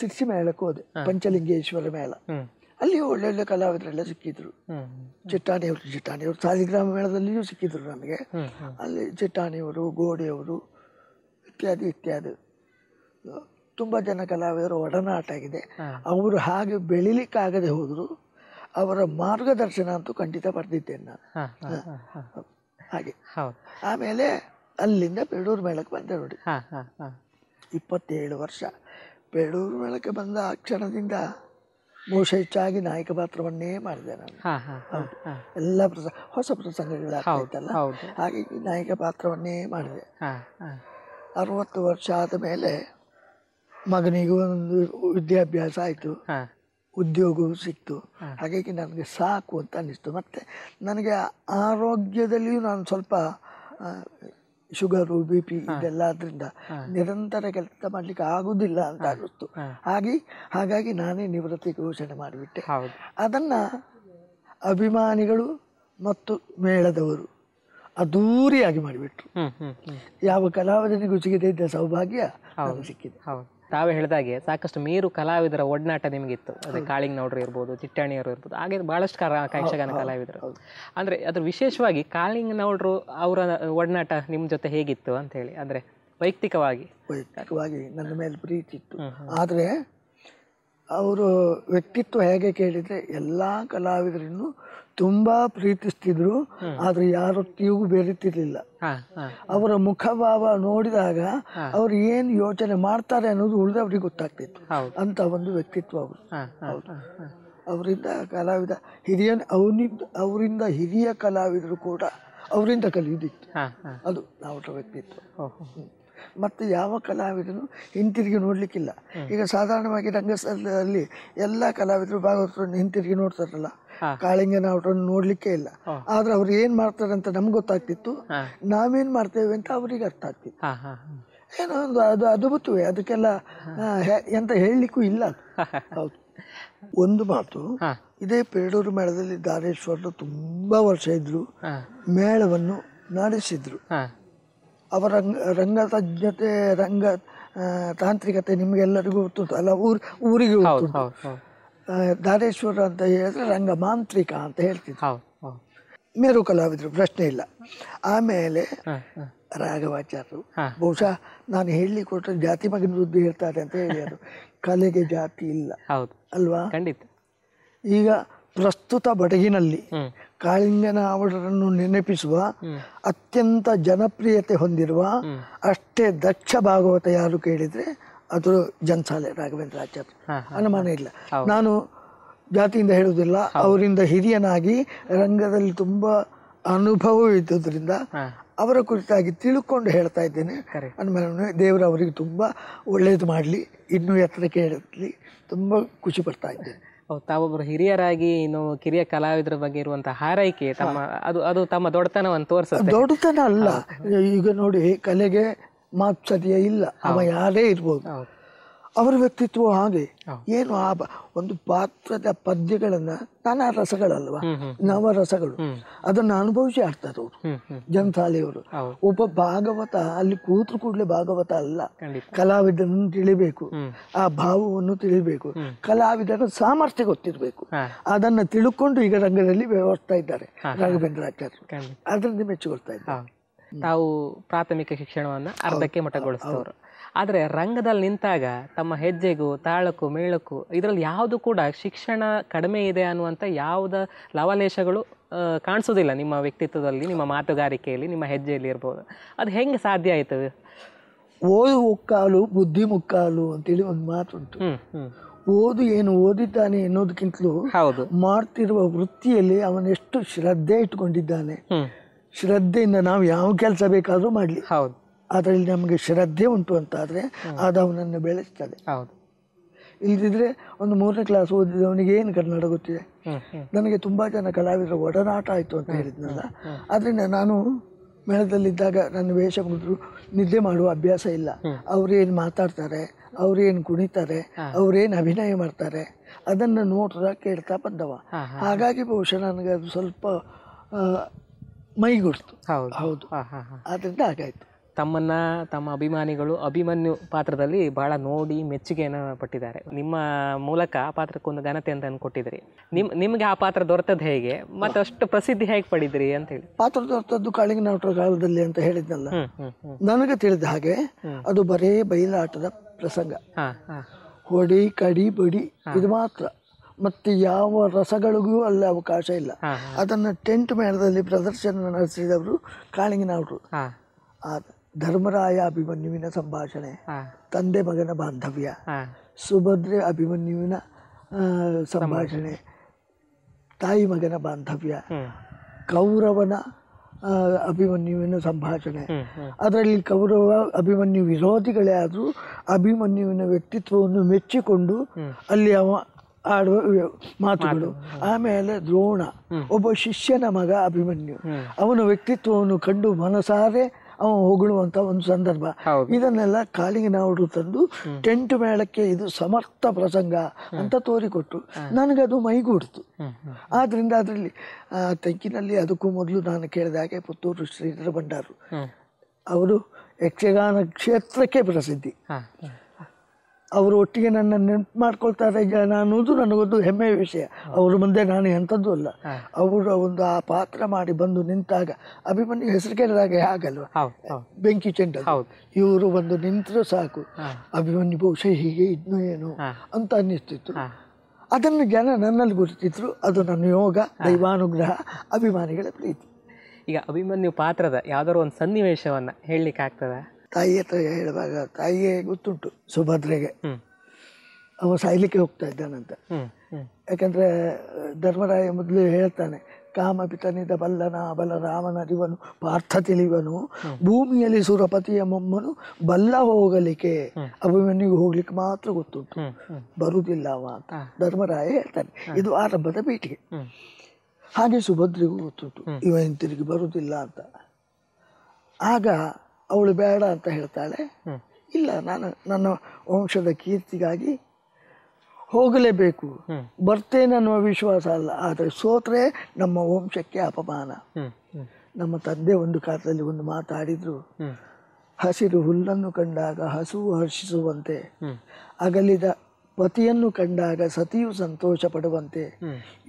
ಶಿರ್ಸಿ ಮೇಳಕ್ಕೆ ಹೋದೆ ಪಂಚಲಿಂಗೇಶ್ವರ ಮೇಳ ಅಲ್ಲಿ ಒಳ್ಳೊಳ್ಳೆ ಕಲಾವಿದರೆಲ್ಲ ಸಿಕ್ಕಿದ್ರು ಚಿಟ್ಟಾಣಿಯವರು ಚಿಟ್ಟಾಣಿಯವರು ಸಾಲಿಗ್ರಾಮ ಮೇಳದಲ್ಲಿಯೂ ಸಿಕ್ಕಿದ್ರು ನಮಗೆ ಅಲ್ಲಿ ಚಿಟ್ಟಾಣಿಯವರು ಗೋಡೆಯವರು ಇತ್ಯಾದಿ ಇತ್ಯಾದಿ ತುಂಬ ಜನ ಕಲಾವಿದರು ಒಡನಾಟ ಆಗಿದೆ ಅವರು ಹಾಗೆ ಬೆಳಿಲಿಕ್ಕಾಗದೆ ಹೋದರು ಅವರ ಮಾರ್ಗದರ್ಶನ ಅಂತೂ ಖಂಡಿತ ಪಡೆದಿದ್ದೇನೆ ನಾನು ಹಾಗೆ ಆಮೇಲೆ ಅಲ್ಲಿಂದ ಬೆಳ್ಳೂರು ಮೇಳಕ್ಕೆ ಬಂದೆ ನೋಡಿ ಇಪ್ಪತ್ತೇಳು ವರ್ಷ ಬೇಡೂರು ಮೇಳಕ್ಕೆ ಬಂದ ಆ ಕ್ಷಣದಿಂದ ಬಹುಶಃ ಹೆಚ್ಚಾಗಿ ನಾಯಕ ಪಾತ್ರವನ್ನೇ ಮಾಡಿದೆ ನಾನು ಎಲ್ಲ ಪ್ರಸಂಗ ಹೊಸ ಪ್ರಸಂಗಗಳಾಗ್ತಲ್ಲ ಹಾಗಾಗಿ ನಾಯಕ ಪಾತ್ರವನ್ನೇ ಮಾಡಿದೆ ಅರವತ್ತು ವರ್ಷ ಆದ ಮೇಲೆ ಮಗನಿಗೂ ಒಂದು ವಿದ್ಯಾಭ್ಯಾಸ ಆಯಿತು ಉದ್ಯೋಗವೂ ಸಿಕ್ತು ಹಾಗಾಗಿ ನನಗೆ ಸಾಕು ಅಂತ ಅನ್ನಿಸ್ತು ಮತ್ತು ನನಗೆ ಆರೋಗ್ಯದಲ್ಲಿಯೂ ನಾನು ಸ್ವಲ್ಪ ಶುಗರು ಬಿ ಪಿ ಇದೆಲ್ಲ ಅದರಿಂದ ನಿರಂತರ ಕೆಲಸ ಮಾಡಲಿಕ್ಕೆ ಆಗುದಿಲ್ಲ ಅಂತ ಆಗಿತ್ತು ಹಾಗೆ ಹಾಗಾಗಿ ನಾನೇ ನಿವೃತ್ತಿ ಘೋಷಣೆ ಮಾಡಿಬಿಟ್ಟೆ ಅದನ್ನ ಅಭಿಮಾನಿಗಳು ಮತ್ತು ಮೇಳದವರು ಅದ್ದೂರಿಯಾಗಿ ಮಾಡಿಬಿಟ್ರು ಯಾವ ಕಲಾವಿದನಿಗೂ ಸಿಗದೇ ಇದ್ದ ಸೌಭಾಗ್ಯ ಸಿಕ್ಕಿದೆ ತಾವೇ ಹೇಳಿದಾಗೆ ಸಾಕಷ್ಟು ಮೇರು ಕಲಾವಿದರ ಒಡನಾಟ ನಿಮಗಿತ್ತು ಅದೇ ಕಾಳಿಂಗ್ ನೌಡ್ರು ಇರ್ಬೋದು ಚಿಟ್ಟಾಣಿಯವರು ಇರ್ಬೋದು ಹಾಗೆ ಭಾಳಷ್ಟು ಕರ ಯಕ್ಷಗಾನ ಕಲಾವಿದರು ಅಂದರೆ ಅದ್ರ ವಿಶೇಷವಾಗಿ ಕಾಳಿಂಗ್ ನೋಡ್ರು ಅವರ ಒಡನಾಟ ನಿಮ್ಮ ಜೊತೆ ಹೇಗಿತ್ತು ಅಂತ ಹೇಳಿ ಅಂದರೆ ವೈಯಕ್ತಿಕವಾಗಿ ವೈಯಕ್ತಿಕವಾಗಿ ನನ್ನ ಮೇಲೆ ಪ್ರೀತಿ ಇತ್ತು ಆದರೆ ಅವರು ವ್ಯಕ್ತಿತ್ವ ಹೇಗೆ ಕೇಳಿದರೆ ಎಲ್ಲ ಕಲಾವಿದರನ್ನು ತುಂಬ ಪ್ರೀತಿಸ್ತಿದ್ರು ಆದರೆ ಯಾರೊತ್ತಿಗೂ ಬೆರೀತಿರ್ಲಿಲ್ಲ ಅವರ ಮುಖಭಾವ ನೋಡಿದಾಗ ಅವ್ರು ಏನು ಯೋಚನೆ ಮಾಡ್ತಾರೆ ಅನ್ನೋದು ಉಳಿದವ್ರಿಗೆ ಗೊತ್ತಾಗ್ತಿತ್ತು ಅಂತ ಒಂದು ವ್ಯಕ್ತಿತ್ವ ಅವರು ಅವರಿಂದ ಕಲಾವಿದ ಹಿರಿಯ ಅವನಿಂದ ಅವರಿಂದ ಹಿರಿಯ ಕಲಾವಿದರು ಕೂಡ ಅವರಿಂದ ಕಲಿಯುದಿತ್ತು ಅದು ಅವರ ವ್ಯಕ್ತಿತ್ವ ಮತ್ತು ಯಾವ ಕಲಾವಿದನು ಹಿಂತಿರುಗಿ ನೋಡಲಿಕ್ಕಿಲ್ಲ ಈಗ ಸಾಧಾರಣವಾಗಿ ರಂಗಸ್ಥಳದಲ್ಲಿ ಎಲ್ಲ ಕಲಾವಿದರು ಭಾಗವತರನ್ನು ಹಿಂತಿರುಗಿ ನೋಡ್ತಾರಲ್ಲ ಕಾಳಿಂಗನ ಅವರನ್ನು ನೋಡಲಿಕ್ಕೆ ಇಲ್ಲ ಆದ್ರೆ ಅವ್ರು ಏನು ಮಾಡ್ತಾರೆ ಅಂತ ನಮ್ಗೆ ಗೊತ್ತಾಗ್ತಿತ್ತು ನಾವೇನು ಮಾಡ್ತೇವೆ ಅಂತ ಅವ್ರಿಗೆ ಅರ್ಥ ಆಗ್ತಿತ್ತು ಏನೋ ಒಂದು ಅದು ಅದ್ಭುತವೇ ಅದಕ್ಕೆಲ್ಲ ಎಂತ ಹೇಳಲಿಕ್ಕೂ ಇಲ್ಲ ಹೌದು ಒಂದು ಮಾತು ಇದೇ ಪೇರೂರು ಮೇಳದಲ್ಲಿ ದಾರೇಶ್ವರರು ತುಂಬಾ ವರ್ಷ ಇದ್ರು ಮೇಳವನ್ನು ನಡೆಸಿದ್ರು ಅವರ ರಂಗ ತಜ್ಞತೆ ರಂಗ ತಾಂತ್ರಿಕತೆ ನಿಮಗೆಲ್ಲರಿಗೂ ಗೊತ್ತುಂಟು ಅಲ್ಲ ಊರು ಊರಿಗೆ ಗೊತ್ತುಂಟು ದಾರೇಶ್ವರ ಅಂತ ಹೇಳಿದ್ರೆ ರಂಗ ಮಾಂತ್ರಿಕ ಅಂತ ಹೇಳ್ತಿದ್ರು ಮೇರು ಕಲಾವಿದರು ಪ್ರಶ್ನೆ ಇಲ್ಲ ಆಮೇಲೆ ರಾಘವಾಚಾರ್ಯರು ಬಹುಶಃ ನಾನು ಹೇಳಿ ಕೊಟ್ಟರೆ ಜಾತಿ ಮಗನ ವೃದ್ಧಿ ಹೇಳ್ತಾರೆ ಅಂತ ಹೇಳಿದರು ಕಲೆಗೆ ಜಾತಿ ಇಲ್ಲ ಅಲ್ವಾ ಖಂಡಿತ ಈಗ ಪ್ರಸ್ತುತ ಬಡಗಿನಲ್ಲಿ ಕಾಳಿಂಗನ ಅವರನ್ನು ನೆನಪಿಸುವ ಅತ್ಯಂತ ಜನಪ್ರಿಯತೆ ಹೊಂದಿರುವ ಅಷ್ಟೇ ದಕ್ಷ ಭಾಗವತ ಯಾರು ಕೇಳಿದರೆ ಅದು ಜನ್ಸಾಲೆ ರಾಘವೇಂದ್ರ ಆಚಾರ್ಯ ಅನುಮಾನ ಇಲ್ಲ ನಾನು ಜಾತಿಯಿಂದ ಹೇಳುವುದಿಲ್ಲ ಅವರಿಂದ ಹಿರಿಯನಾಗಿ ರಂಗದಲ್ಲಿ ತುಂಬ ಅನುಭವ ಇದ್ದುದರಿಂದ ಅವರ ಕುರಿತಾಗಿ ತಿಳ್ಕೊಂಡು ಹೇಳ್ತಾ ಇದ್ದೇನೆ ಅನುಮಾನ ದೇವರು ಅವರಿಗೆ ತುಂಬ ಒಳ್ಳೆಯದು ಮಾಡಲಿ ಇನ್ನೂ ಎತ್ತರಕ್ಕೆ ಹೇಳಲಿ ತುಂಬ ಖುಷಿ ಪಡ್ತಾ ಇದ್ದೇನೆ ತಾವೊಬ್ಬರು ಹಿರಿಯರಾಗಿ ಇನ್ನು ಕಿರಿಯ ಕಲಾವಿದರ ಬಗ್ಗೆ ಇರುವಂತಹ ಹಾರೈಕೆ ತಮ್ಮ ಅದು ಅದು ತಮ್ಮ ದೊಡ್ಡತನವನ್ನು ತೋರಿಸ ದೊಡ್ಡತನ ಅಲ್ಲ ಈಗ ನೋಡಿ ಕಲೆಗೆ ಮಾತುಕತೆಯೇ ಇಲ್ಲ ಅವ ಯಾರೇ ಇರ್ಬೋದು ಅವರ ವ್ಯಕ್ತಿತ್ವ ಹಾಗೆ ಏನು ಆ ಒಂದು ಪಾತ್ರದ ಪದ್ಯಗಳನ್ನ ನಾನಾ ರಸಗಳಲ್ವಾ ನವರಸಗಳು ಅದನ್ನ ಅನುಭವಿಸಿ ಆಡ್ತಾರೆ ಅವರು ಜನತಾಲಿಯವರು ಒಬ್ಬ ಭಾಗವತ ಅಲ್ಲಿ ಕೂತ್ರು ಕೂಡಲೇ ಭಾಗವತ ಅಲ್ಲ ಕಲಾವಿದರನ್ನು ತಿಳಿಬೇಕು ಆ ಭಾವವನ್ನು ತಿಳಿಬೇಕು ಕಲಾವಿದರ ಸಾಮರ್ಥ್ಯ ಗೊತ್ತಿರಬೇಕು ಅದನ್ನ ತಿಳ್ಕೊಂಡು ಈಗ ರಂಗದಲ್ಲಿ ವ್ಯವಸ್ಥೆ ಇದ್ದಾರೆ ರಾಘವೇಂದ್ರಾಚಾರ್ಯ ಅದರಿಂದ ಮೆಚ್ಚುಗೊಳ್ತಾ ಇದ್ದಾರೆ ತಾವು ಪ್ರಾಥಮಿಕ ಶಿಕ್ಷಣವನ್ನ ಅರ್ಧಕ್ಕೆ ಮಟ್ಟಗೊಳಿಸಿದವರು ಆದರೆ ರಂಗದಲ್ಲಿ ನಿಂತಾಗ ತಮ್ಮ ಹೆಜ್ಜೆಗೂ ತಾಳಕ್ಕೂ ಮೇಳಕ್ಕೂ ಇದರಲ್ಲಿ ಯಾವುದು ಕೂಡ ಶಿಕ್ಷಣ ಕಡಿಮೆ ಇದೆ ಅನ್ನುವಂಥ ಯಾವುದೇ ಲವಲೇಶಗಳು ಕಾಣಿಸೋದಿಲ್ಲ ನಿಮ್ಮ ವ್ಯಕ್ತಿತ್ವದಲ್ಲಿ ನಿಮ್ಮ ಮಾತುಗಾರಿಕೆಯಲ್ಲಿ ನಿಮ್ಮ ಹೆಜ್ಜೆಯಲ್ಲಿ ಇರ್ಬೋದು ಅದು ಹೆಂಗೆ ಸಾಧ್ಯ ಆಯ್ತದೆ ಓದು ಮುಕ್ಕಾಲು ಬುದ್ಧಿ ಮುಕ್ಕಾಲು ಅಂತೇಳಿ ಒಂದು ಮಾತುಂಟು ಓದು ಏನು ಓದಿದ್ದಾನೆ ಎನ್ನುವುದಕ್ಕಿಂತಲೂ ಹೌದು ಮಾಡ್ತಿರುವ ವೃತ್ತಿಯಲ್ಲಿ ಅವನೆಷ್ಟು ಶ್ರದ್ಧೆ ಇಟ್ಕೊಂಡಿದ್ದಾನೆ ಶ್ರದ್ಧೆಯಿಂದ ನಾವು ಯಾವ ಕೆಲಸ ಬೇಕಾದರೂ ಮಾಡಲಿ ಹೌದು ಅದರಲ್ಲಿ ನಮಗೆ ಶ್ರದ್ಧೆ ಉಂಟು ಅಂತಾದರೆ ಅದು ಅವನನ್ನು ಬೆಳೆಸ್ತದೆ ಹೌದು ಇಲ್ದಿದ್ರೆ ಒಂದು ಮೂರನೇ ಕ್ಲಾಸ್ ಓದಿದವನಿಗೆ ಏನು ಕನ್ನಡ ಗೊತ್ತಿದೆ ನನಗೆ ತುಂಬ ಜನ ಕಲಾವಿದರ ಒಡನಾಟ ಆಯಿತು ಅಂತ ಹೇಳಿದ್ನಲ್ಲ ಆದ್ದರಿಂದ ನಾನು ಮೇಳದಲ್ಲಿದ್ದಾಗ ನನ್ನ ವೇಷ ಮುದ್ರು ನಿದ್ದೆ ಮಾಡುವ ಅಭ್ಯಾಸ ಇಲ್ಲ ಅವ್ರೇನು ಮಾತಾಡ್ತಾರೆ ಅವ್ರೇನು ಕುಣಿತಾರೆ ಅವ್ರೇನು ಅಭಿನಯ ಮಾಡ್ತಾರೆ ಅದನ್ನು ನೋಡ್ತಾ ಕೇಳ್ತಾ ಬಂದವ ಹಾಗಾಗಿ ಬಹುಶಃ ನನಗೆ ಅದು ಸ್ವಲ್ಪ ಮೈಗೂಡ್ತು ಹೌದು ಹೌದು ಆದ್ದರಿಂದ ಹಾಗಾಯ್ತು ತಮ್ಮನ್ನ ತಮ್ಮ ಅಭಿಮಾನಿಗಳು ಅಭಿಮನ್ಯು ಪಾತ್ರದಲ್ಲಿ ಬಹಳ ನೋಡಿ ಮೆಚ್ಚುಗೆಯನ್ನು ಪಟ್ಟಿದ್ದಾರೆ ನಿಮ್ಮ ಮೂಲಕ ಆ ಪಾತ್ರಕ್ಕೊಂದು ಘನತೆ ಅಂತ ಕೊಟ್ಟಿದ್ರಿ ನಿಮ್ ನಿಮಗೆ ಆ ಪಾತ್ರ ದೊರೆತದ್ದು ಹೇಗೆ ಮತ್ತು ಅಷ್ಟು ಪ್ರಸಿದ್ಧಿ ಹೇಗೆ ಪಡಿದ್ರಿ ಅಂತ ಹೇಳಿ ಪಾತ್ರ ದೊರೆತದ್ದು ನಾಟರ ಕಾಲದಲ್ಲಿ ಅಂತ ಹೇಳಿದ್ನಲ್ಲ ನನಗೆ ತಿಳಿದ ಹಾಗೆ ಅದು ಬರೇ ಬಯಲಾಟದ ಪ್ರಸಂಗ ಹೊಡಿ ಕಡಿ ಬಡಿ ಇದು ಮಾತ್ರ ಮತ್ತೆ ಯಾವ ರಸಗಳಿಗೂ ಅಲ್ಲಿ ಅವಕಾಶ ಇಲ್ಲ ಅದನ್ನು ಟೆಂಟ್ ಮೇಳದಲ್ಲಿ ಪ್ರದರ್ಶನ ನಡೆಸಿದವರು ಕಾಳಿಂಗನವರು ಆದ ಧರ್ಮರಾಯ ಅಭಿಮನ್ಯುವಿನ ಸಂಭಾಷಣೆ ತಂದೆ ಮಗನ ಬಾಂಧವ್ಯ ಸುಭದ್ರೆ ಅಭಿಮನ್ಯುವಿನ ಸಂಭಾಷಣೆ ತಾಯಿ ಮಗನ ಬಾಂಧವ್ಯ ಕೌರವನ ಅಭಿಮನ್ಯುವಿನ ಸಂಭಾಷಣೆ ಅದರಲ್ಲಿ ಕೌರವ ಅಭಿಮನ್ಯು ವಿರೋಧಿಗಳೇ ಆದರೂ ಅಭಿಮನ್ಯುವಿನ ವ್ಯಕ್ತಿತ್ವವನ್ನು ಮೆಚ್ಚಿಕೊಂಡು ಅಲ್ಲಿ ಅವ ಆಡುವ ಮಾತುಗಳು ಆಮೇಲೆ ದ್ರೋಣ ಒಬ್ಬ ಶಿಷ್ಯನ ಮಗ ಅಭಿಮನ್ಯು ಅವನ ವ್ಯಕ್ತಿತ್ವವನ್ನು ಕಂಡು ಮನಸಾರೆ ಅವ ಹೊಗಳುವಂತ ಒಂದು ಸಂದರ್ಭ ಇದನ್ನೆಲ್ಲ ಕಾಲಿಗೆ ನಾವು ತಂದು ಟೆಂಟ್ ಮೇಳಕ್ಕೆ ಇದು ಸಮರ್ಥ ಪ್ರಸಂಗ ಅಂತ ತೋರಿಕೊಟ್ಟು ನನಗದು ಮೈಗೂಡ್ತು ಆದ್ರಿಂದ ಅದರಲ್ಲಿ ತೆಂಕಿನಲ್ಲಿ ಅದಕ್ಕೂ ಮೊದಲು ನಾನು ಕೇಳಿದ ಹಾಗೆ ಪುತ್ತೂರು ಶ್ರೀಧರ ಭಂಡಾರು ಅವರು ಯಕ್ಷಗಾನ ಕ್ಷೇತ್ರಕ್ಕೆ ಪ್ರಸಿದ್ಧಿ ಅವರು ಒಟ್ಟಿಗೆ ನನ್ನ ನೆನಪು ಮಾಡ್ಕೊಳ್ತಾರೆ ಜನ ಅನ್ನೋದು ನನಗೊಂದು ಹೆಮ್ಮೆಯ ವಿಷಯ ಅವರು ಮುಂದೆ ನಾನು ಎಂಥದ್ದು ಅಲ್ಲ ಅವರು ಒಂದು ಆ ಪಾತ್ರ ಮಾಡಿ ಬಂದು ನಿಂತಾಗ ಅಭಿಮನ್ಯು ಹೆಸರು ಕೇಳಿದಾಗ ಆಗಲ್ವ ಬೆಂಕಿ ಚೆಂಡ ಇವರು ಬಂದು ನಿಂತರೂ ಸಾಕು ಅಭಿಮನ್ಯು ಬಹುಶಃ ಹೀಗೆ ಇದ್ನು ಏನು ಅಂತ ಅನ್ನಿಸ್ತಿತ್ತು ಅದನ್ನು ಜನ ನನ್ನಲ್ಲಿ ಗುರುತಿದ್ರು ಅದು ನನ್ನ ಯೋಗ ದೈವಾನುಗ್ರಹ ಅಭಿಮಾನಿಗಳ ಪ್ರೀತಿ ಈಗ ಅಭಿಮನ್ಯು ಪಾತ್ರದ ಯಾವ್ದಾದ್ರು ಒಂದು ಸನ್ನಿವೇಶವನ್ನ ಹೇಳಲಿಕ್ಕೆ ಆಗ್ತದೆ ತಾಯಿ ಹತ್ರ ಹೇಳುವಾಗ ತಾಯಿಗೆ ಗೊತ್ತುಂಟು ಸುಭದ್ರೆಗೆ ಅವ ಸಾಯ್ಲಿಕ್ಕೆ ಹೋಗ್ತಾ ಇದ್ದಾನಂತ ಯಾಕಂದ್ರೆ ಧರ್ಮರಾಯ ಮೊದಲು ಹೇಳ್ತಾನೆ ಕಾಮ ಪಿತನಿದ ಬಲ್ಲನ ಬಲ ಪಾರ್ಥ ತಿಳಿವನು ಭೂಮಿಯಲ್ಲಿ ಸುರಪತಿಯ ಮೊಮ್ಮನು ಬಲ್ಲ ಹೋಗಲಿಕ್ಕೆ ಅಭಿಮನ್ಯುಗೆ ಹೋಗ್ಲಿಕ್ಕೆ ಮಾತ್ರ ಗೊತ್ತುಂಟು ಬರುವುದಿಲ್ಲ ಅಂತ ಧರ್ಮರಾಯ ಹೇಳ್ತಾನೆ ಇದು ಆರಂಭದ ಪೀಠಿಗೆ ಹಾಗೆ ಸುಭದ್ರಿಗೂ ಗೊತ್ತುಂಟು ಇವ ಹಿಂತಿರುಗಿ ಬರುವುದಿಲ್ಲ ಅಂತ ಆಗ ಅವಳು ಬೇಡ ಅಂತ ಹೇಳ್ತಾಳೆ ಇಲ್ಲ ನಾನು ನನ್ನ ವಂಶದ ಕೀರ್ತಿಗಾಗಿ ಹೋಗಲೇಬೇಕು ಬರ್ತೇನೆ ಅನ್ನುವ ವಿಶ್ವಾಸ ಅಲ್ಲ ಆದರೆ ಸೋತ್ರೆ ನಮ್ಮ ವಂಶಕ್ಕೆ ಅಪಮಾನ ನಮ್ಮ ತಂದೆ ಒಂದು ಕಾಲದಲ್ಲಿ ಒಂದು ಮಾತಾಡಿದ್ರು ಹಸಿರು ಹುಲ್ಲನ್ನು ಕಂಡಾಗ ಹಸುವು ಹರ್ಷಿಸುವಂತೆ ಅಗಲಿದ ಪತಿಯನ್ನು ಕಂಡಾಗ ಸತಿಯು ಸಂತೋಷ ಪಡುವಂತೆ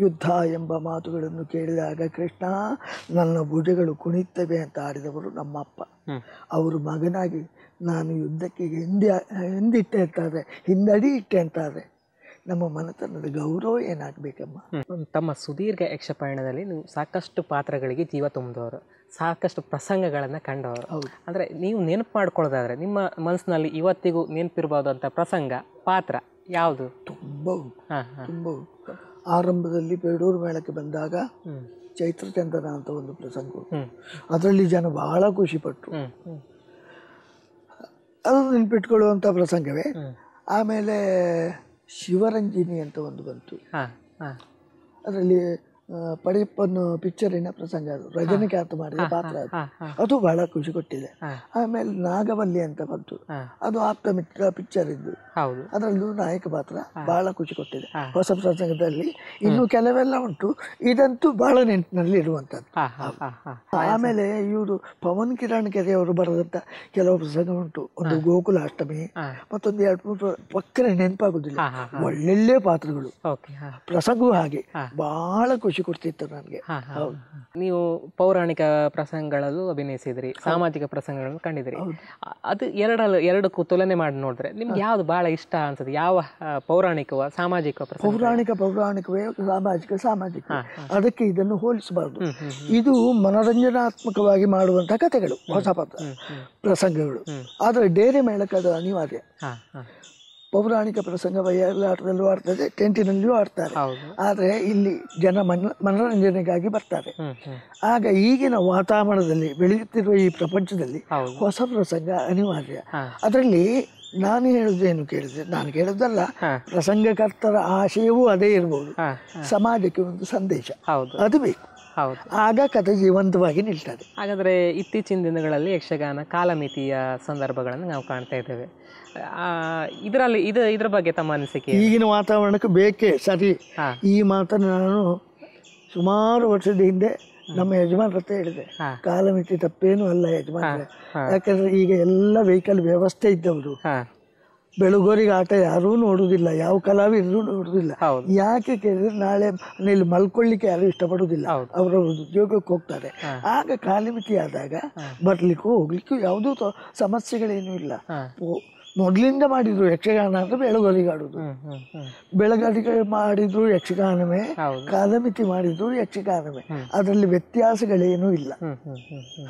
ಯುದ್ಧ ಎಂಬ ಮಾತುಗಳನ್ನು ಕೇಳಿದಾಗ ಕೃಷ್ಣ ನನ್ನ ಭುಜಗಳು ಕುಣಿತವೆ ಅಂತ ಆಡಿದವರು ನಮ್ಮಪ್ಪ ಅವರು ಮಗನಾಗಿ ನಾನು ಯುದ್ಧಕ್ಕೆ ಹಿಂದೆ ಹಿಂದಿಟ್ಟೆ ಅಂತಾರೆ ಹಿಂದಡಿ ಇಟ್ಟೆ ಅಂತಾರೆ ನಮ್ಮ ಮನೆತನದ ಗೌರವ ಏನಾಗಬೇಕಮ್ಮ ತಮ್ಮ ಸುದೀರ್ಘ ಯಕ್ಷಪಯಣದಲ್ಲಿ ನೀವು ಸಾಕಷ್ಟು ಪಾತ್ರಗಳಿಗೆ ಜೀವ ತುಂಬಿದವರು ಸಾಕಷ್ಟು ಪ್ರಸಂಗಗಳನ್ನು ಕಂಡವರು ಅಂದರೆ ನೀವು ನೆನಪು ಮಾಡ್ಕೊಳ್ಳೋದಾದರೆ ನಿಮ್ಮ ಮನಸ್ಸಿನಲ್ಲಿ ಇವತ್ತಿಗೂ ಅಂತ ಪ್ರಸಂಗ ಪಾತ್ರ ಯಾವುದು ತುಂಬ ತುಂಬ ಆರಂಭದಲ್ಲಿ ಬೇಡೂರು ಮೇಳಕ್ಕೆ ಬಂದಾಗ ಚೈತ್ರ ಅಂತ ಒಂದು ಪ್ರಸಂಗ ಅದರಲ್ಲಿ ಜನ ಬಹಳ ಖುಷಿಪಟ್ಟರು ಅದು ನೆನ್ಪಿಟ್ಕೊಳ್ಳುವಂಥ ಪ್ರಸಂಗವೇ ಆಮೇಲೆ ಶಿವರಂಜಿನಿ ಅಂತ ಒಂದು ಬಂತು ಅದರಲ್ಲಿ ಪಡಿಪನ್ನು ಪಿಕ್ಚರಿನ ಪ್ರಸಂಗ ಅದು ರಜನಿಕಾಂತ್ ಮಾಡಿದ ಪಾತ್ರ ಅದು ಅದು ಬಹಳ ಖುಷಿ ಕೊಟ್ಟಿದೆ ಆಮೇಲೆ ನಾಗವಲ್ಲಿ ಅಂತ ಬಂತು ಅದು ಆಪ್ತ ಮಿತ್ರ ಪಿಕ್ಚರ್ ಇದ್ದು ಅದರಲ್ಲೂ ನಾಯಕ ಪಾತ್ರ ಬಹಳ ಖುಷಿ ಕೊಟ್ಟಿದೆ ಹೊಸ ಪ್ರಸಂಗದಲ್ಲಿ ಇನ್ನು ಕೆಲವೆಲ್ಲ ಉಂಟು ಇದಂತೂ ಬಹಳ ನೆನಪಿನಲ್ಲಿ ಇರುವಂತದ್ದು ಆಮೇಲೆ ಇವರು ಪವನ್ ಕಿರಣ್ ಕೆರೆಯವರು ಬರೆದಂತ ಕೆಲವು ಪ್ರಸಂಗ ಉಂಟು ಒಂದು ಗೋಕುಲ ಅಷ್ಟಮಿ ಮತ್ತೊಂದು ಎರಡು ಮೂರು ಪಕ್ಕನೆ ನೆನಪಾಗುದಿಲ್ಲ ಒಳ್ಳೊಳ್ಳೆ ಪಾತ್ರಗಳು ಪ್ರಸಂಗವೂ ಹಾಗೆ ಬಹಳ ಖುಷಿ ಖುಷಿ ಕೊಡ್ತಿತ್ತು ನನಗೆ ನೀವು ಪೌರಾಣಿಕ ಪ್ರಸಂಗಗಳಲ್ಲೂ ಅಭಿನಯಿಸಿದ್ರಿ ಸಾಮಾಜಿಕ ಪ್ರಸಂಗಗಳನ್ನು ಕಂಡಿದ್ರಿ ಅದು ಎರಡಲ್ಲ ಎರಡಕ್ಕೂ ತುಲನೆ ಮಾಡಿ ನೋಡಿದ್ರೆ ನಿಮ್ಗೆ ಯಾವ್ದು ಬಹಳ ಇಷ್ಟ ಅನ್ಸುತ್ತೆ ಯಾವ ಪೌರಾಣಿಕವ ಸಾಮಾಜಿಕ ಪೌರಾಣಿಕ ಪೌರಾಣಿಕವೇ ಸಾಮಾಜಿಕ ಸಾಮಾಜಿಕ ಅದಕ್ಕೆ ಇದನ್ನು ಹೋಲಿಸಬಾರದು ಇದು ಮನೋರಂಜನಾತ್ಮಕವಾಗಿ ಮಾಡುವಂತಹ ಕಥೆಗಳು ಹೊಸ ಪ್ರಸಂಗಗಳು ಆದ್ರೆ ಡೇರೆ ಮೇಳಕ್ಕೆ ಅದು ಅನಿವಾರ್ಯ ಪೌರಾಣಿಕ ಪ್ರಸಂಗ ಬಯಲಾಟದಲ್ಲೂ ಆಡ್ತದೆ ಟೆಂಟಿನಲ್ಲಿಯೂ ಆಡ್ತಾರೆ ಆದರೆ ಇಲ್ಲಿ ಜನ ಮನ ಮನೋರಂಜನೆಗಾಗಿ ಬರ್ತಾರೆ ಆಗ ಈಗಿನ ವಾತಾವರಣದಲ್ಲಿ ಬೆಳೆಯುತ್ತಿರುವ ಈ ಪ್ರಪಂಚದಲ್ಲಿ ಹೊಸ ಪ್ರಸಂಗ ಅನಿವಾರ್ಯ ಅದರಲ್ಲಿ ನಾನು ಹೇಳುದೇನು ಕೇಳಿದೆ ನಾನು ಕೇಳುದಲ್ಲ ಪ್ರಸಂಗಕರ್ತರ ಆಶಯವೂ ಅದೇ ಇರ್ಬೋದು ಸಮಾಜಕ್ಕೆ ಒಂದು ಸಂದೇಶ ಅದು ಬೇಕು ಆಗ ಕಥೆ ಜೀವಂತವಾಗಿ ನಿಲ್ತದೆ ಹಾಗಾದ್ರೆ ಇತ್ತೀಚಿನ ದಿನಗಳಲ್ಲಿ ಯಕ್ಷಗಾನ ಕಾಲಮಿತಿಯ ಸಂದರ್ಭಗಳನ್ನು ನಾವು ಕಾಣ್ತಾ ಇದ್ದೇವೆ ಇದರಲ್ಲಿ ಇದು ಇದ್ರ ಬಗ್ಗೆ ತಮ್ಮ ಅನಿಸಿಕೆ ಈಗಿನ ವಾತಾವರಣಕ್ಕೆ ಬೇಕೇ ಸರಿ ಈ ಮಾತನ್ನು ನಾನು ಸುಮಾರು ವರ್ಷದ ಹಿಂದೆ ನಮ್ಮ ಯಜಮಾನ್ರ ಹತ್ರ ಹೇಳಿದೆ ಕಾಲಮಿತಿ ತಪ್ಪೇನು ಅಲ್ಲ ಯಜಮಾನ್ ಯಾಕಂದ್ರೆ ಈಗ ಎಲ್ಲ ವೆಹಿಕಲ್ ವ್ಯವಸ್ಥೆ ಇದ್ದವರು ಬೆಳಗೋರಿಗೆ ಆಟ ಯಾರೂ ನೋಡುದಿಲ್ಲ ಯಾವ ಕಲಾವಿದ್ರು ನೋಡುದಿಲ್ಲ ಯಾಕೆ ಕೇಳಿದ್ರೆ ನಾಳೆ ಇಲ್ಲಿ ಮಲ್ಕೊಳ್ಳಿಕ್ಕೆ ಯಾರು ಇಷ್ಟಪಡುವುದಿಲ್ಲ ಅವರ ಉದ್ಯೋಗಕ್ಕೆ ಹೋಗ್ತಾರೆ ಆಗ ಕಾಲಮಿತಿ ಆದಾಗ ಬರ್ಲಿಕ್ಕೂ ಹೋಗ್ಲಿಕ್ಕೂ ಯಾವುದೂ ಸಮಸ್ಯೆಗಳೇನೂ ಇಲ್ಲ ಮೊದ್ಲಿಂದ ಮಾಡಿದ್ರು ಯಕ್ಷಗಾನ ಅಂದ್ರೆ ಬೆಳಗೊಲಿಗಾಡುದು ಬೆಳಗಾಡಿಗೆ ಮಾಡಿದ್ರು ಯಕ್ಷಗಾನವೇ ಕಾಲಮಿತಿ ಮಾಡಿದ್ರು ಯಕ್ಷಗಾನವೇ ಅದರಲ್ಲಿ ವ್ಯತ್ಯಾಸಗಳೇನೂ ಇಲ್ಲ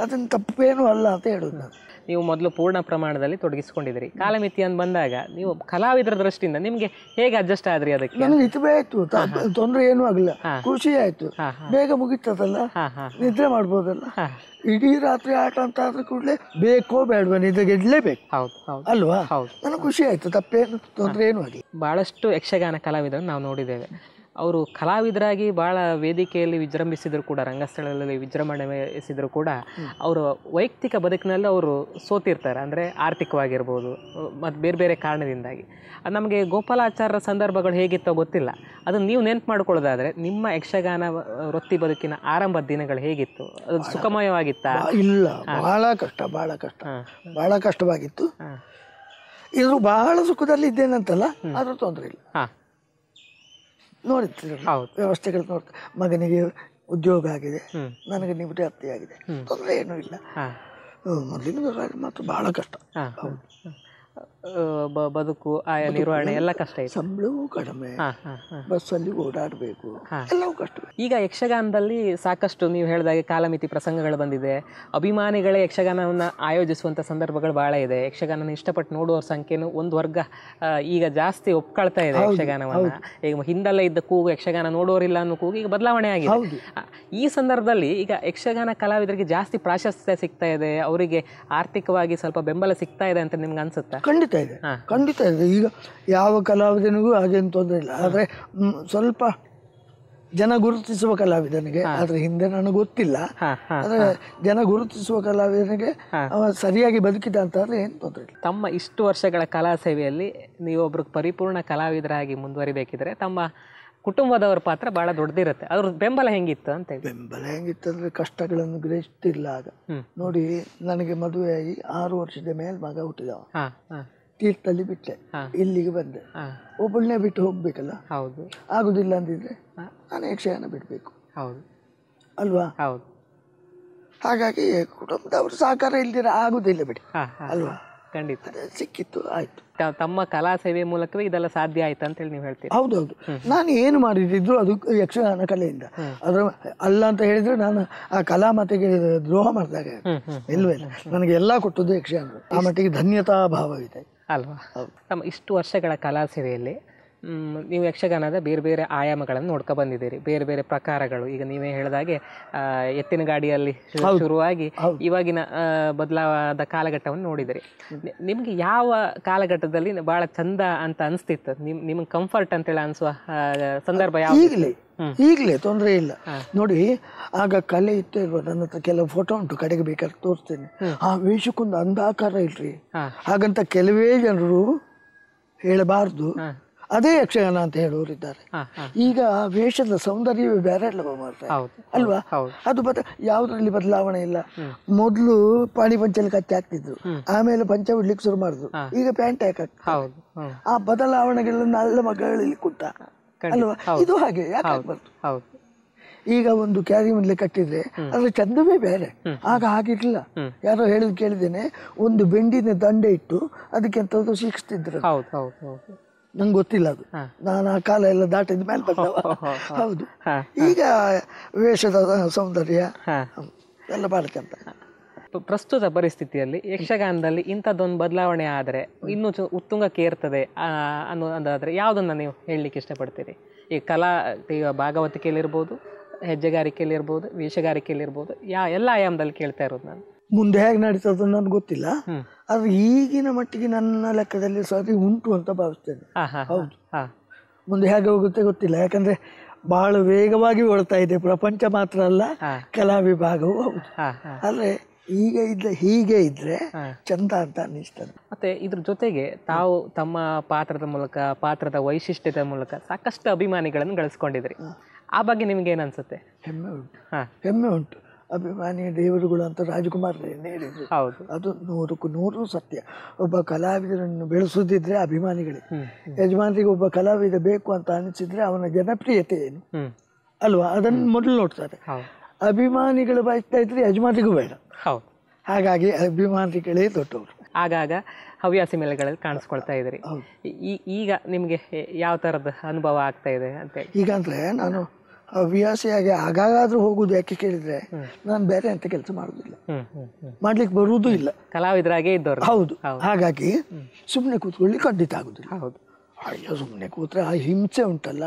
ಅದನ್ನ ತಪ್ಪೇನು ಅಲ್ಲ ಅಂತ ಹೇಳುದು ನೀವು ಮೊದಲು ಪೂರ್ಣ ಪ್ರಮಾಣದಲ್ಲಿ ತೊಡಗಿಸಿಕೊಂಡಿದ್ರಿ ಕಾಲಮಿತಿ ಅಂತ ಬಂದಾಗ ನೀವು ಕಲಾವಿದರ ದೃಷ್ಟಿಯಿಂದ ನಿಮ್ಗೆ ಹೇಗೆ ಅಡ್ಜಸ್ಟ್ ಆದ್ರಿ ಅದಕ್ಕೆ ನನಗೆ ಇದು ಆಯ್ತು ತೊಂದರೆ ಏನೂ ಆಗಲ್ಲ ಖುಷಿ ಆಯ್ತು ಬೇಗ ಮುಗಿತದಲ್ಲ ನಿದ್ರೆ ಮಾಡ್ಬೋದಲ್ಲ ಇಡೀ ರಾತ್ರಿ ಆಟ ಅಂತ ಆದ್ರೆ ಕೂಡಲೇ ಬೇಕೋ ಬೇಡವೋ ನಿದ್ರೆ ಗೆಡ್ಲೇಬೇಕು ಹೌದು ಹೌದು ಅಲ್ವಾ ಹೌದು ನನಗೆ ಖುಷಿ ಆಯ್ತು ತಪ್ಪೇನು ತೊಂದರೆ ಏನು ಆಗಿ ಬಹಳಷ್ಟು ಯಕ್ಷಗಾನ ಕಲಾವಿದರನ್ನು ನಾವು ನೋಡಿದ್ದೇವೆ ಅವರು ಕಲಾವಿದರಾಗಿ ಭಾಳ ವೇದಿಕೆಯಲ್ಲಿ ವಿಜೃಂಭಿಸಿದರೂ ಕೂಡ ರಂಗಸ್ಥಳದಲ್ಲಿ ವಿಜೃಂಭಣೆ ಕೂಡ ಅವರ ವೈಯಕ್ತಿಕ ಬದುಕಿನಲ್ಲಿ ಅವರು ಸೋತಿರ್ತಾರೆ ಅಂದರೆ ಆರ್ಥಿಕವಾಗಿರ್ಬೋದು ಮತ್ತು ಬೇರೆ ಬೇರೆ ಕಾರಣದಿಂದಾಗಿ ಅದು ನಮಗೆ ಗೋಪಾಲಾಚಾರ್ಯರ ಸಂದರ್ಭಗಳು ಹೇಗಿತ್ತೋ ಗೊತ್ತಿಲ್ಲ ಅದನ್ನು ನೀವು ನೆನ್ಪು ಮಾಡ್ಕೊಳ್ಳೋದಾದರೆ ನಿಮ್ಮ ಯಕ್ಷಗಾನ ವೃತ್ತಿ ಬದುಕಿನ ಆರಂಭ ದಿನಗಳು ಹೇಗಿತ್ತು ಅದು ಸುಖಮಯವಾಗಿತ್ತಾ ಇಲ್ಲ ಬಹಳ ಕಷ್ಟ ಭಾಳ ಕಷ್ಟ ಭಾಳ ಕಷ್ಟವಾಗಿತ್ತು ಇದ್ರು ಬಹಳ ಸುಖದಲ್ಲಿ ಇದ್ದೇನಂತಲ್ಲ ಆದರೂ ತೊಂದರೆ ಇಲ್ಲ ನೋಡಿದ್ರು ವ್ಯವಸ್ಥೆಗಳು ನೋಡ್ತೀವಿ ಮಗನಿಗೆ ಉದ್ಯೋಗ ಆಗಿದೆ ನನಗೆ ಹತ್ತಿ ಆಗಿದೆ ತೊಂದರೆ ಏನೂ ಇಲ್ಲ ಮೊದಲಿನ ಮತ್ತು ಬಹಳ ಕಷ್ಟ ಹೌದು ಬದುಕು ಆಯ ನಿರ್ವಹಣೆ ಎಲ್ಲ ಕಷ್ಟ ಇದೆ ಸಂಬಳವೂ ಕಡಿಮೆ ಕಷ್ಟ ಈಗ ಯಕ್ಷಗಾನದಲ್ಲಿ ಸಾಕಷ್ಟು ನೀವು ಹೇಳಿದಾಗೆ ಕಾಲಮಿತಿ ಪ್ರಸಂಗಗಳು ಬಂದಿದೆ ಅಭಿಮಾನಿಗಳೇ ಯಕ್ಷಗಾನವನ್ನು ಆಯೋಜಿಸುವಂತ ಸಂದರ್ಭಗಳು ಬಹಳ ಇದೆ ಯಕ್ಷಗಾನನ ಇಷ್ಟಪಟ್ಟು ನೋಡುವವ್ರ ಸಂಖ್ಯೆನೂ ಒಂದು ವರ್ಗ ಈಗ ಜಾಸ್ತಿ ಒಪ್ಕೊಳ್ತಾ ಇದೆ ಯಕ್ಷಗಾನವನ್ನು ಈಗ ಹಿಂದೆಲ್ಲ ಇದ್ದ ಕೂಗು ಯಕ್ಷಗಾನ ನೋಡೋರಿಲ್ಲ ಅನ್ನೋ ಕೂಗು ಈಗ ಬದಲಾವಣೆ ಆಗಿದೆ ಈ ಸಂದರ್ಭದಲ್ಲಿ ಈಗ ಯಕ್ಷಗಾನ ಕಲಾವಿದರಿಗೆ ಜಾಸ್ತಿ ಪ್ರಾಶಸ್ತ್ಯ ಸಿಗ್ತಾ ಇದೆ ಅವರಿಗೆ ಆರ್ಥಿಕವಾಗಿ ಸ್ವಲ್ಪ ಬೆಂಬಲ ಸಿಗ್ತಾ ಇದೆ ಅಂತ ನಿಮ್ಗೆ ಅನ್ಸುತ್ತೆ ಖಂಡಿತ ಇದೆ ಖಂಡಿತ ಇದೆ ಈಗ ಯಾವ ಕಲಾವಿದನಿಗೂ ಅದೇನು ತೊಂದರೆ ಇಲ್ಲ ಆದರೆ ಸ್ವಲ್ಪ ಜನ ಗುರುತಿಸುವ ಕಲಾವಿದನಿಗೆ ಆದ್ರೆ ಹಿಂದೆ ನನಗೆ ಗೊತ್ತಿಲ್ಲ ಆದರೆ ಜನ ಗುರುತಿಸುವ ಕಲಾವಿದನಿಗೆ ಅವ ಸರಿಯಾಗಿ ಬದುಕಿದ ಅಂತ ಆದರೆ ಏನು ತೊಂದರೆ ಇಲ್ಲ ತಮ್ಮ ಇಷ್ಟು ವರ್ಷಗಳ ಕಲಾ ಸೇವೆಯಲ್ಲಿ ನೀವೊಬ್ಬರು ಪರಿಪೂರ್ಣ ಕಲಾವಿದರಾಗಿ ಮುಂದುವರಿಬೇಕಿದ್ರೆ ತಮ್ಮ ಕುಟುಂಬದವ್ರ ಪಾತ್ರ ಬಹಳ ದೊಡ್ಡದಿರುತ್ತೆ ಅದ್ರ ಬೆಂಬಲ ಹೆಂಗಿತ್ತು ಅಂತ ಹೇಳಿ ಬೆಂಬಲ ಹೆಂಗಿತ್ತು ಅಂದ್ರೆ ಕಷ್ಟಗಳನ್ನು ಗ್ರಹಿಸ್ತಿಲ್ಲ ಆಗ ನೋಡಿ ನನಗೆ ಆಗಿ ಆರು ವರ್ಷದ ಮೇಲೆ ಮಗ ಹುಟ್ಟಿದ ತೀರ್ಥಲ್ಲಿ ಬಿಟ್ಟೆ ಇಲ್ಲಿಗೆ ಬಂದೆ ಒಬ್ಬಳನ್ನೇ ಬಿಟ್ಟು ಹೋಗ್ಬೇಕಲ್ಲ ಹೌದು ಆಗುದಿಲ್ಲ ಅಂದಿದ್ರೆ ನಾನು ಯಕ್ಷಗಾನ ಬಿಡಬೇಕು ಹೌದು ಅಲ್ವಾ ಹೌದು ಹಾಗಾಗಿ ಕುಟುಂಬದವರು ಸಹಕಾರ ಇಲ್ದಿರ ಆಗುದಿಲ್ಲ ಬಿಡಿ ಅಲ್ವಾ ಖಂಡಿತ ಸಿಕ್ಕಿತ್ತು ಆಯ್ತು ತಮ್ಮ ಕಲಾ ಸೇವೆ ಮೂಲಕವೇ ಇದೆಲ್ಲ ಸಾಧ್ಯ ಆಯ್ತು ಅಂತ ಹೇಳಿ ನೀವು ಹೇಳ್ತೀರಿ ಹೌದೌದು ನಾನು ಏನು ಮಾಡಿದ್ರು ಅದು ಯಕ್ಷಗಾನ ಕಲೆಯಿಂದ ಅದ್ರ ಅಲ್ಲ ಅಂತ ಹೇಳಿದ್ರೆ ನಾನು ಆ ಕಲಾ ಮತಿಗೆ ದ್ರೋಹ ಮಾಡಿದಾಗ ಇಲ್ವೇ ಇಲ್ಲ ನನಗೆ ಎಲ್ಲ ಕೊಟ್ಟದ್ದು ಯಕ್ಷಗಾನ ಆ ಮಟ್ಟಿಗೆ ಧನ್ಯತಾ ಭಾವವಿದೆ ಅಲ್ವಾ ತಮ್ಮ ಇಷ್ಟು ವರ್ಷಗಳ ಕಲಾ ಸೇವೆಯಲ್ಲಿ ನೀವು ಯಕ್ಷಗಾನದ ಬೇರೆ ಬೇರೆ ಆಯಾಮಗಳನ್ನು ನೋಡ್ಕೊ ಬಂದಿದ್ದೀರಿ ಬೇರೆ ಬೇರೆ ಪ್ರಕಾರಗಳು ಈಗ ನೀವೇ ಹೇಳಿದಾಗೆ ಎತ್ತಿನ ಗಾಡಿಯಲ್ಲಿ ಶುರುವಾಗಿ ಇವಾಗಿನ ಬದಲಾದ ಕಾಲಘಟ್ಟವನ್ನು ನೋಡಿದಿರಿ ನಿಮಗೆ ಯಾವ ಕಾಲಘಟ್ಟದಲ್ಲಿ ಬಹಳ ಚಂದ ಅಂತ ಅನಿಸ್ತಿತ್ತು ನಿಮ್ ನಿಮ್ಗೆ ಕಂಫರ್ಟ್ ಹೇಳಿ ಅನಿಸುವ ಸಂದರ್ಭ ಯಾವ ಈಗಲೇ ಈಗಲೇ ತೊಂದರೆ ಇಲ್ಲ ನೋಡಿ ಆಗ ಕಲೆ ಇತ್ತು ನನ್ನ ಕೆಲವು ಫೋಟೋ ಉಂಟು ಕಡೆಗೆ ಬೇಕಾದ್ರೆ ತೋರಿಸ್ತೇನೆ ಆ ವೇಷಕ್ಕೊಂದು ಅಂಧಾಕಾರ ಇಲ್ರಿ ಹಾಗಂತ ಕೆಲವೇ ಜನರು ಹೇಳಬಾರ್ದು ಅದೇ ಯಕ್ಷಗಾನ ಅಂತ ಇದ್ದಾರೆ ಈಗ ವೇಷದ ಸೌಂದರ್ಯವೇ ಬೇರೆ ಅಲ್ವಾ ಮಾಡ್ತಾರೆ ಅಲ್ವಾ ಅದು ಬದ ಯಾವುದ್ರಲ್ಲಿ ಬದಲಾವಣೆ ಇಲ್ಲ ಮೊದಲು ಪಾಣಿ ಪಂಚಲಿ ಕತ್ತಿ ಹಾಕ್ತಿದ್ರು ಆಮೇಲೆ ಪಂಚ ಉಡ್ಲಿಕ್ಕೆ ಶುರು ಮಾಡಿದ್ರು ಈಗ ಪ್ಯಾಂಟ್ ಯಾಕೆ ಆ ಬದಲಾವಣೆಗಳನ್ನ ಅಲ್ಲ ಮಗಳಲ್ಲಿ ಕುಟ್ಟ ಅಲ್ವಾ ಇದು ಹಾಗೆ ಯಾಕೆ ಈಗ ಒಂದು ಕ್ಯಾರಿ ಮೊದಲೇ ಕಟ್ಟಿದ್ರೆ ಅದ್ರ ಚಂದವೇ ಬೇರೆ ಆಗ ಹಾಗಿರ್ಲಿಲ್ಲ ಯಾರೋ ಹೇಳಿದ್ ಕೇಳಿದೇನೆ ಒಂದು ಬೆಂಡಿನ ದಂಡೆ ಇಟ್ಟು ಅದಕ್ಕೆ ಎಂತದ್ದು ಶಿಕ್ಷಿಸ್ತಿದ್ರು ನಂಗೆ ಗೊತ್ತಿಲ್ಲ ಅದು ನಾನು ಆ ಕಾಲ ಎಲ್ಲ ದಾಟಿದ ಮೇಲೆ ಬಂದವ ಹೌದು ಈಗ ವೇಷದ ಸೌಂದರ್ಯ ಎಲ್ಲ ಮಾಡ್ಕಂತ ಪ್ರಸ್ತುತ ಪರಿಸ್ಥಿತಿಯಲ್ಲಿ ಯಕ್ಷಗಾನದಲ್ಲಿ ಇಂಥದ್ದೊಂದು ಬದಲಾವಣೆ ಆದರೆ ಇನ್ನೂ ಚು ಉತ್ತುಂಗಕ್ಕೆ ಇರ್ತದೆ ಅನ್ನೋ ಅಂದಾದರೆ ಯಾವುದನ್ನು ನೀವು ಹೇಳಲಿಕ್ಕೆ ಇಷ್ಟಪಡ್ತೀರಿ ಈ ಕಲಾ ಈಗ ಭಾಗವತಿಕೆಯಲ್ಲಿರ್ಬೋದು ಹೆಜ್ಜೆಗಾರಿಕೆಯಲ್ಲಿರ್ಬೋದು ವೇಷಗಾರಿಕೆಯಲ್ಲಿರ್ಬೋದು ಯಾ ಎಲ್ಲ ಆಯಾಮದಲ್ಲಿ ಕೇಳ್ತಾ ಇರೋದು ನಾನು ಮುಂದೆ ಹೇಗೆ ನಡೆಸೋದು ನನಗೆ ಗೊತ್ತಿಲ್ಲ ಆದ್ರೆ ಈಗಿನ ಮಟ್ಟಿಗೆ ನನ್ನ ಲೆಕ್ಕದಲ್ಲಿ ಸ್ವಾತಿ ಉಂಟು ಅಂತ ಭಾವಿಸ್ತೇನೆ ಹೌದು ಮುಂದೆ ಹೇಗೆ ಹೋಗುತ್ತೆ ಗೊತ್ತಿಲ್ಲ ಯಾಕಂದ್ರೆ ಬಹಳ ವೇಗವಾಗಿ ಓಡ್ತಾ ಇದೆ ಪ್ರಪಂಚ ಮಾತ್ರ ಅಲ್ಲ ಕಲಾ ವಿಭಾಗವೂ ಹೌದು ಆದ್ರೆ ಈಗ ಇದ್ರೆ ಹೀಗೆ ಇದ್ರೆ ಚಂದ ಅಂತ ಅನ್ನಿಸ್ತದೆ ಮತ್ತೆ ಇದ್ರ ಜೊತೆಗೆ ತಾವು ತಮ್ಮ ಪಾತ್ರದ ಮೂಲಕ ಪಾತ್ರದ ವೈಶಿಷ್ಟ್ಯದ ಮೂಲಕ ಸಾಕಷ್ಟು ಅಭಿಮಾನಿಗಳನ್ನು ಗಳಿಸ್ಕೊಂಡಿದ್ರಿ ಆ ಬಗ್ಗೆ ನಿಮ್ಗೆ ಏನ್ ಅನ್ಸುತ್ತೆ ಹೆಮ್ಮೆ ಉಂಟು ಹೆಮ್ಮೆ ಉಂಟು ಅಭಿಮಾನಿ ದೇವರುಗಳು ಅಂತ ರಾಜಕುಮಾರ್ ಹೌದು ಅದು ನೂರಕ್ಕೂ ನೂರು ಸತ್ಯ ಒಬ್ಬ ಕಲಾವಿದರನ್ನು ಬೆಳೆಸೋದಿದ್ರೆ ಅಭಿಮಾನಿಗಳೇ ಯಜಮಾನರಿಗೆ ಒಬ್ಬ ಕಲಾವಿದ ಬೇಕು ಅಂತ ಅನಿಸಿದ್ರೆ ಅವನ ಜನಪ್ರಿಯತೆ ಏನು ಅಲ್ವಾ ಅದನ್ನು ಮೊದಲು ನೋಡ್ತಾರೆ ಅಭಿಮಾನಿಗಳು ಬಯಸ್ತಾ ಇದ್ರೆ ಯಜಮಾನಿಗೂ ಬೇಡ ಹಾಗಾಗಿ ಅಭಿಮಾನಿಗಳೇ ದೊಡ್ಡವರು ಆಗಾಗ ಹವ್ಯಾಸಿ ಮೇಲೆಗಳಲ್ಲಿ ಕಾಣಿಸ್ಕೊಳ್ತಾ ಇದ್ರಿ ಈಗ ನಿಮಗೆ ಯಾವ ಥರದ ಅನುಭವ ಆಗ್ತಾ ಇದೆ ಅಂತ ಈಗ ನಾನು ಹವ್ಯಾಸಿಯಾಗಿ ಆಗಾಗಾದ್ರೂ ಹೋಗುದು ಯಾಕೆ ಕೇಳಿದ್ರೆ ನಾನು ಬೇರೆ ಅಂತ ಕೆಲಸ ಮಾಡುದಿಲ್ಲ ಮಾಡ್ಲಿಕ್ಕೆ ಬರುವುದೂ ಇಲ್ಲ ಕಲಾವಿದರಾಗೆ ಇದ್ದವರು ಹೌದು ಹಾಗಾಗಿ ಸುಮ್ಮನೆ ಕೂತ್ಕೊಳ್ಳಿ ಖಂಡಿತ ಆಗುದಿಲ್ಲ ಹೌದು ಅಯ್ಯೋ ಸುಮ್ಮನೆ ಕೂತ್ರೆ ಆ ಹಿಂಸೆ ಉಂಟಲ್ಲ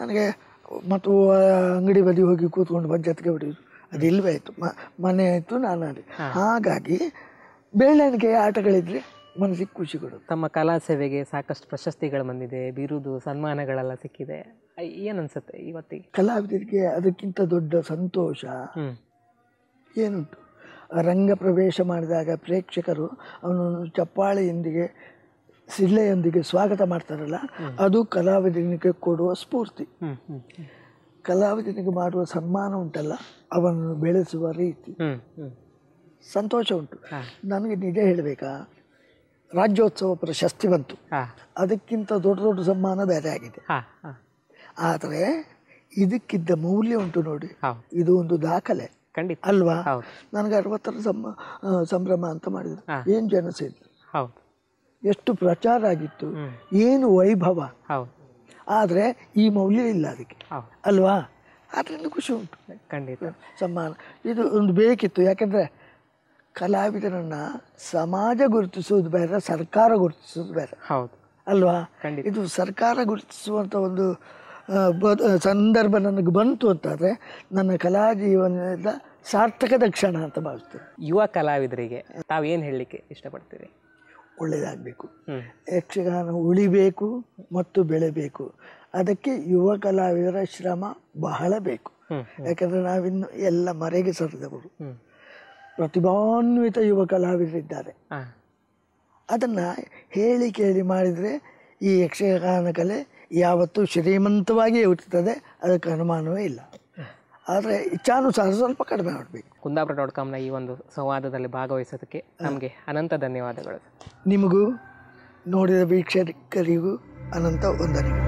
ನನಗೆ ಮತ್ತು ಅಂಗಡಿ ಬದಿ ಹೋಗಿ ಕೂತ್ಕೊಂಡು ಪಂಚಾಯತ್ಗೆ ಹೊಡೆಯೋದು ಅದು ಇಲ್ವೇ ಆಯ್ತು ಮನೆ ಆಯ್ತು ನಾನು ಹಾಗಾಗಿ ಬೆಳ್ಳನಿಗೆ ಆಟಗಳಿದ್ರೆ ಮನಸ್ಸಿಗೆ ಖುಷಿಗಳು ತಮ್ಮ ಕಲಾ ಸೇವೆಗೆ ಸಾಕಷ್ಟು ಪ್ರಶಸ್ತಿಗಳು ಬಂದಿದೆ ಬಿರುದು ಸನ್ಮಾನಗಳೆಲ್ಲ ಸಿಕ್ಕಿದೆ ಏನು ಅನ್ಸುತ್ತೆ ಇವತ್ತಿಗೆ ಕಲಾವಿದರಿಗೆ ಅದಕ್ಕಿಂತ ದೊಡ್ಡ ಸಂತೋಷ ಏನುಂಟು ರಂಗ ಪ್ರವೇಶ ಮಾಡಿದಾಗ ಪ್ರೇಕ್ಷಕರು ಅವನು ಚಪ್ಪಾಳೆಯೊಂದಿಗೆ ಸಿಳ್ಳೆಯೊಂದಿಗೆ ಸ್ವಾಗತ ಮಾಡ್ತಾರಲ್ಲ ಅದು ಕಲಾವಿದನಿಗೆ ಕೊಡುವ ಸ್ಫೂರ್ತಿ ಕಲಾವಿದನಿಗೆ ಮಾಡುವ ಸನ್ಮಾನ ಉಂಟಲ್ಲ ಅವನನ್ನು ಬೆಳೆಸುವ ರೀತಿ ಸಂತೋಷ ಉಂಟು ನನಗೆ ನಿಜ ಹೇಳಬೇಕಾ ರಾಜ್ಯೋತ್ಸವ ಪ್ರಶಸ್ತಿ ಬಂತು ಅದಕ್ಕಿಂತ ದೊಡ್ಡ ದೊಡ್ಡ ಸಮ್ಮಾನ ಬೇರೆ ಆಗಿದೆ ಆದರೆ ಇದಕ್ಕಿದ್ದ ಮೌಲ್ಯ ಉಂಟು ನೋಡಿ ಇದು ಒಂದು ದಾಖಲೆ ಖಂಡಿತ ಅಲ್ವಾ ನನಗೆ ಅರವತ್ತರ ಸಂಭ್ರಮ ಅಂತ ಮಾಡಿದ್ರು ಏನು ಜನ ಸೇರಿದ್ರು ಎಷ್ಟು ಪ್ರಚಾರ ಆಗಿತ್ತು ಏನು ವೈಭವ ಆದರೆ ಈ ಮೌಲ್ಯ ಇಲ್ಲ ಅದಕ್ಕೆ ಅಲ್ವಾ ಅದರಿಂದ ಖುಷಿ ಉಂಟು ಖಂಡಿತ ಸಮ್ಮಾನ ಇದು ಒಂದು ಬೇಕಿತ್ತು ಯಾಕೆಂದರೆ ಕಲಾವಿದರನ್ನ ಸಮಾಜ ಗುರುತಿಸುವುದು ಬೇರೆ ಸರ್ಕಾರ ಗುರುತಿಸುವುದು ಬೇರೆ ಹೌದು ಅಲ್ವಾ ಇದು ಸರ್ಕಾರ ಗುರುತಿಸುವಂತ ಒಂದು ಸಂದರ್ಭ ನನಗೆ ಬಂತು ಅಂತಾದರೆ ನನ್ನ ಕಲಾ ಜೀವನದ ಸಾರ್ಥಕದ ಕ್ಷಣ ಅಂತ ಭಾವಿಸ್ತೇನೆ ಯುವ ಕಲಾವಿದರಿಗೆ ತಾವೇನು ಹೇಳಲಿಕ್ಕೆ ಇಷ್ಟಪಡ್ತೀರಿ ಒಳ್ಳೆಯದಾಗಬೇಕು ಯಕ್ಷಗಾನ ಉಳಿಬೇಕು ಮತ್ತು ಬೆಳೆಬೇಕು ಅದಕ್ಕೆ ಯುವ ಕಲಾವಿದರ ಶ್ರಮ ಬಹಳ ಬೇಕು ಯಾಕಂದ್ರೆ ನಾವಿನ್ನು ಎಲ್ಲ ಮರೆಗೆ ಸರಿದವರು ಪ್ರತಿಭಾನ್ವಿತ ಯುವ ಕಲಾವಿದರಿದ್ದಾರೆ ಅದನ್ನು ಹೇಳಿ ಕೇಳಿ ಮಾಡಿದರೆ ಈ ಯಕ್ಷಗಾನ ಕಲೆ ಯಾವತ್ತೂ ಶ್ರೀಮಂತವಾಗಿಯೇ ಇರ್ತದೆ ಅದಕ್ಕೆ ಅನುಮಾನವೇ ಇಲ್ಲ ಆದರೆ ಇಚ್ಛಾನುಸಾರ ಸ್ವಲ್ಪ ಕಡಿಮೆ ಮಾಡಬೇಕು ಕುಂದಾಪುರ ಡಾಟ್ ಕಾಮ್ನ ಈ ಒಂದು ಸಂವಾದದಲ್ಲಿ ಭಾಗವಹಿಸೋದಕ್ಕೆ ನಮಗೆ ಅನಂತ ಧನ್ಯವಾದಗಳು ನಿಮಗೂ ನೋಡಿದ ವೀಕ್ಷಕರಿಗೂ ಅನಂತ ವಂದನೆಗಳು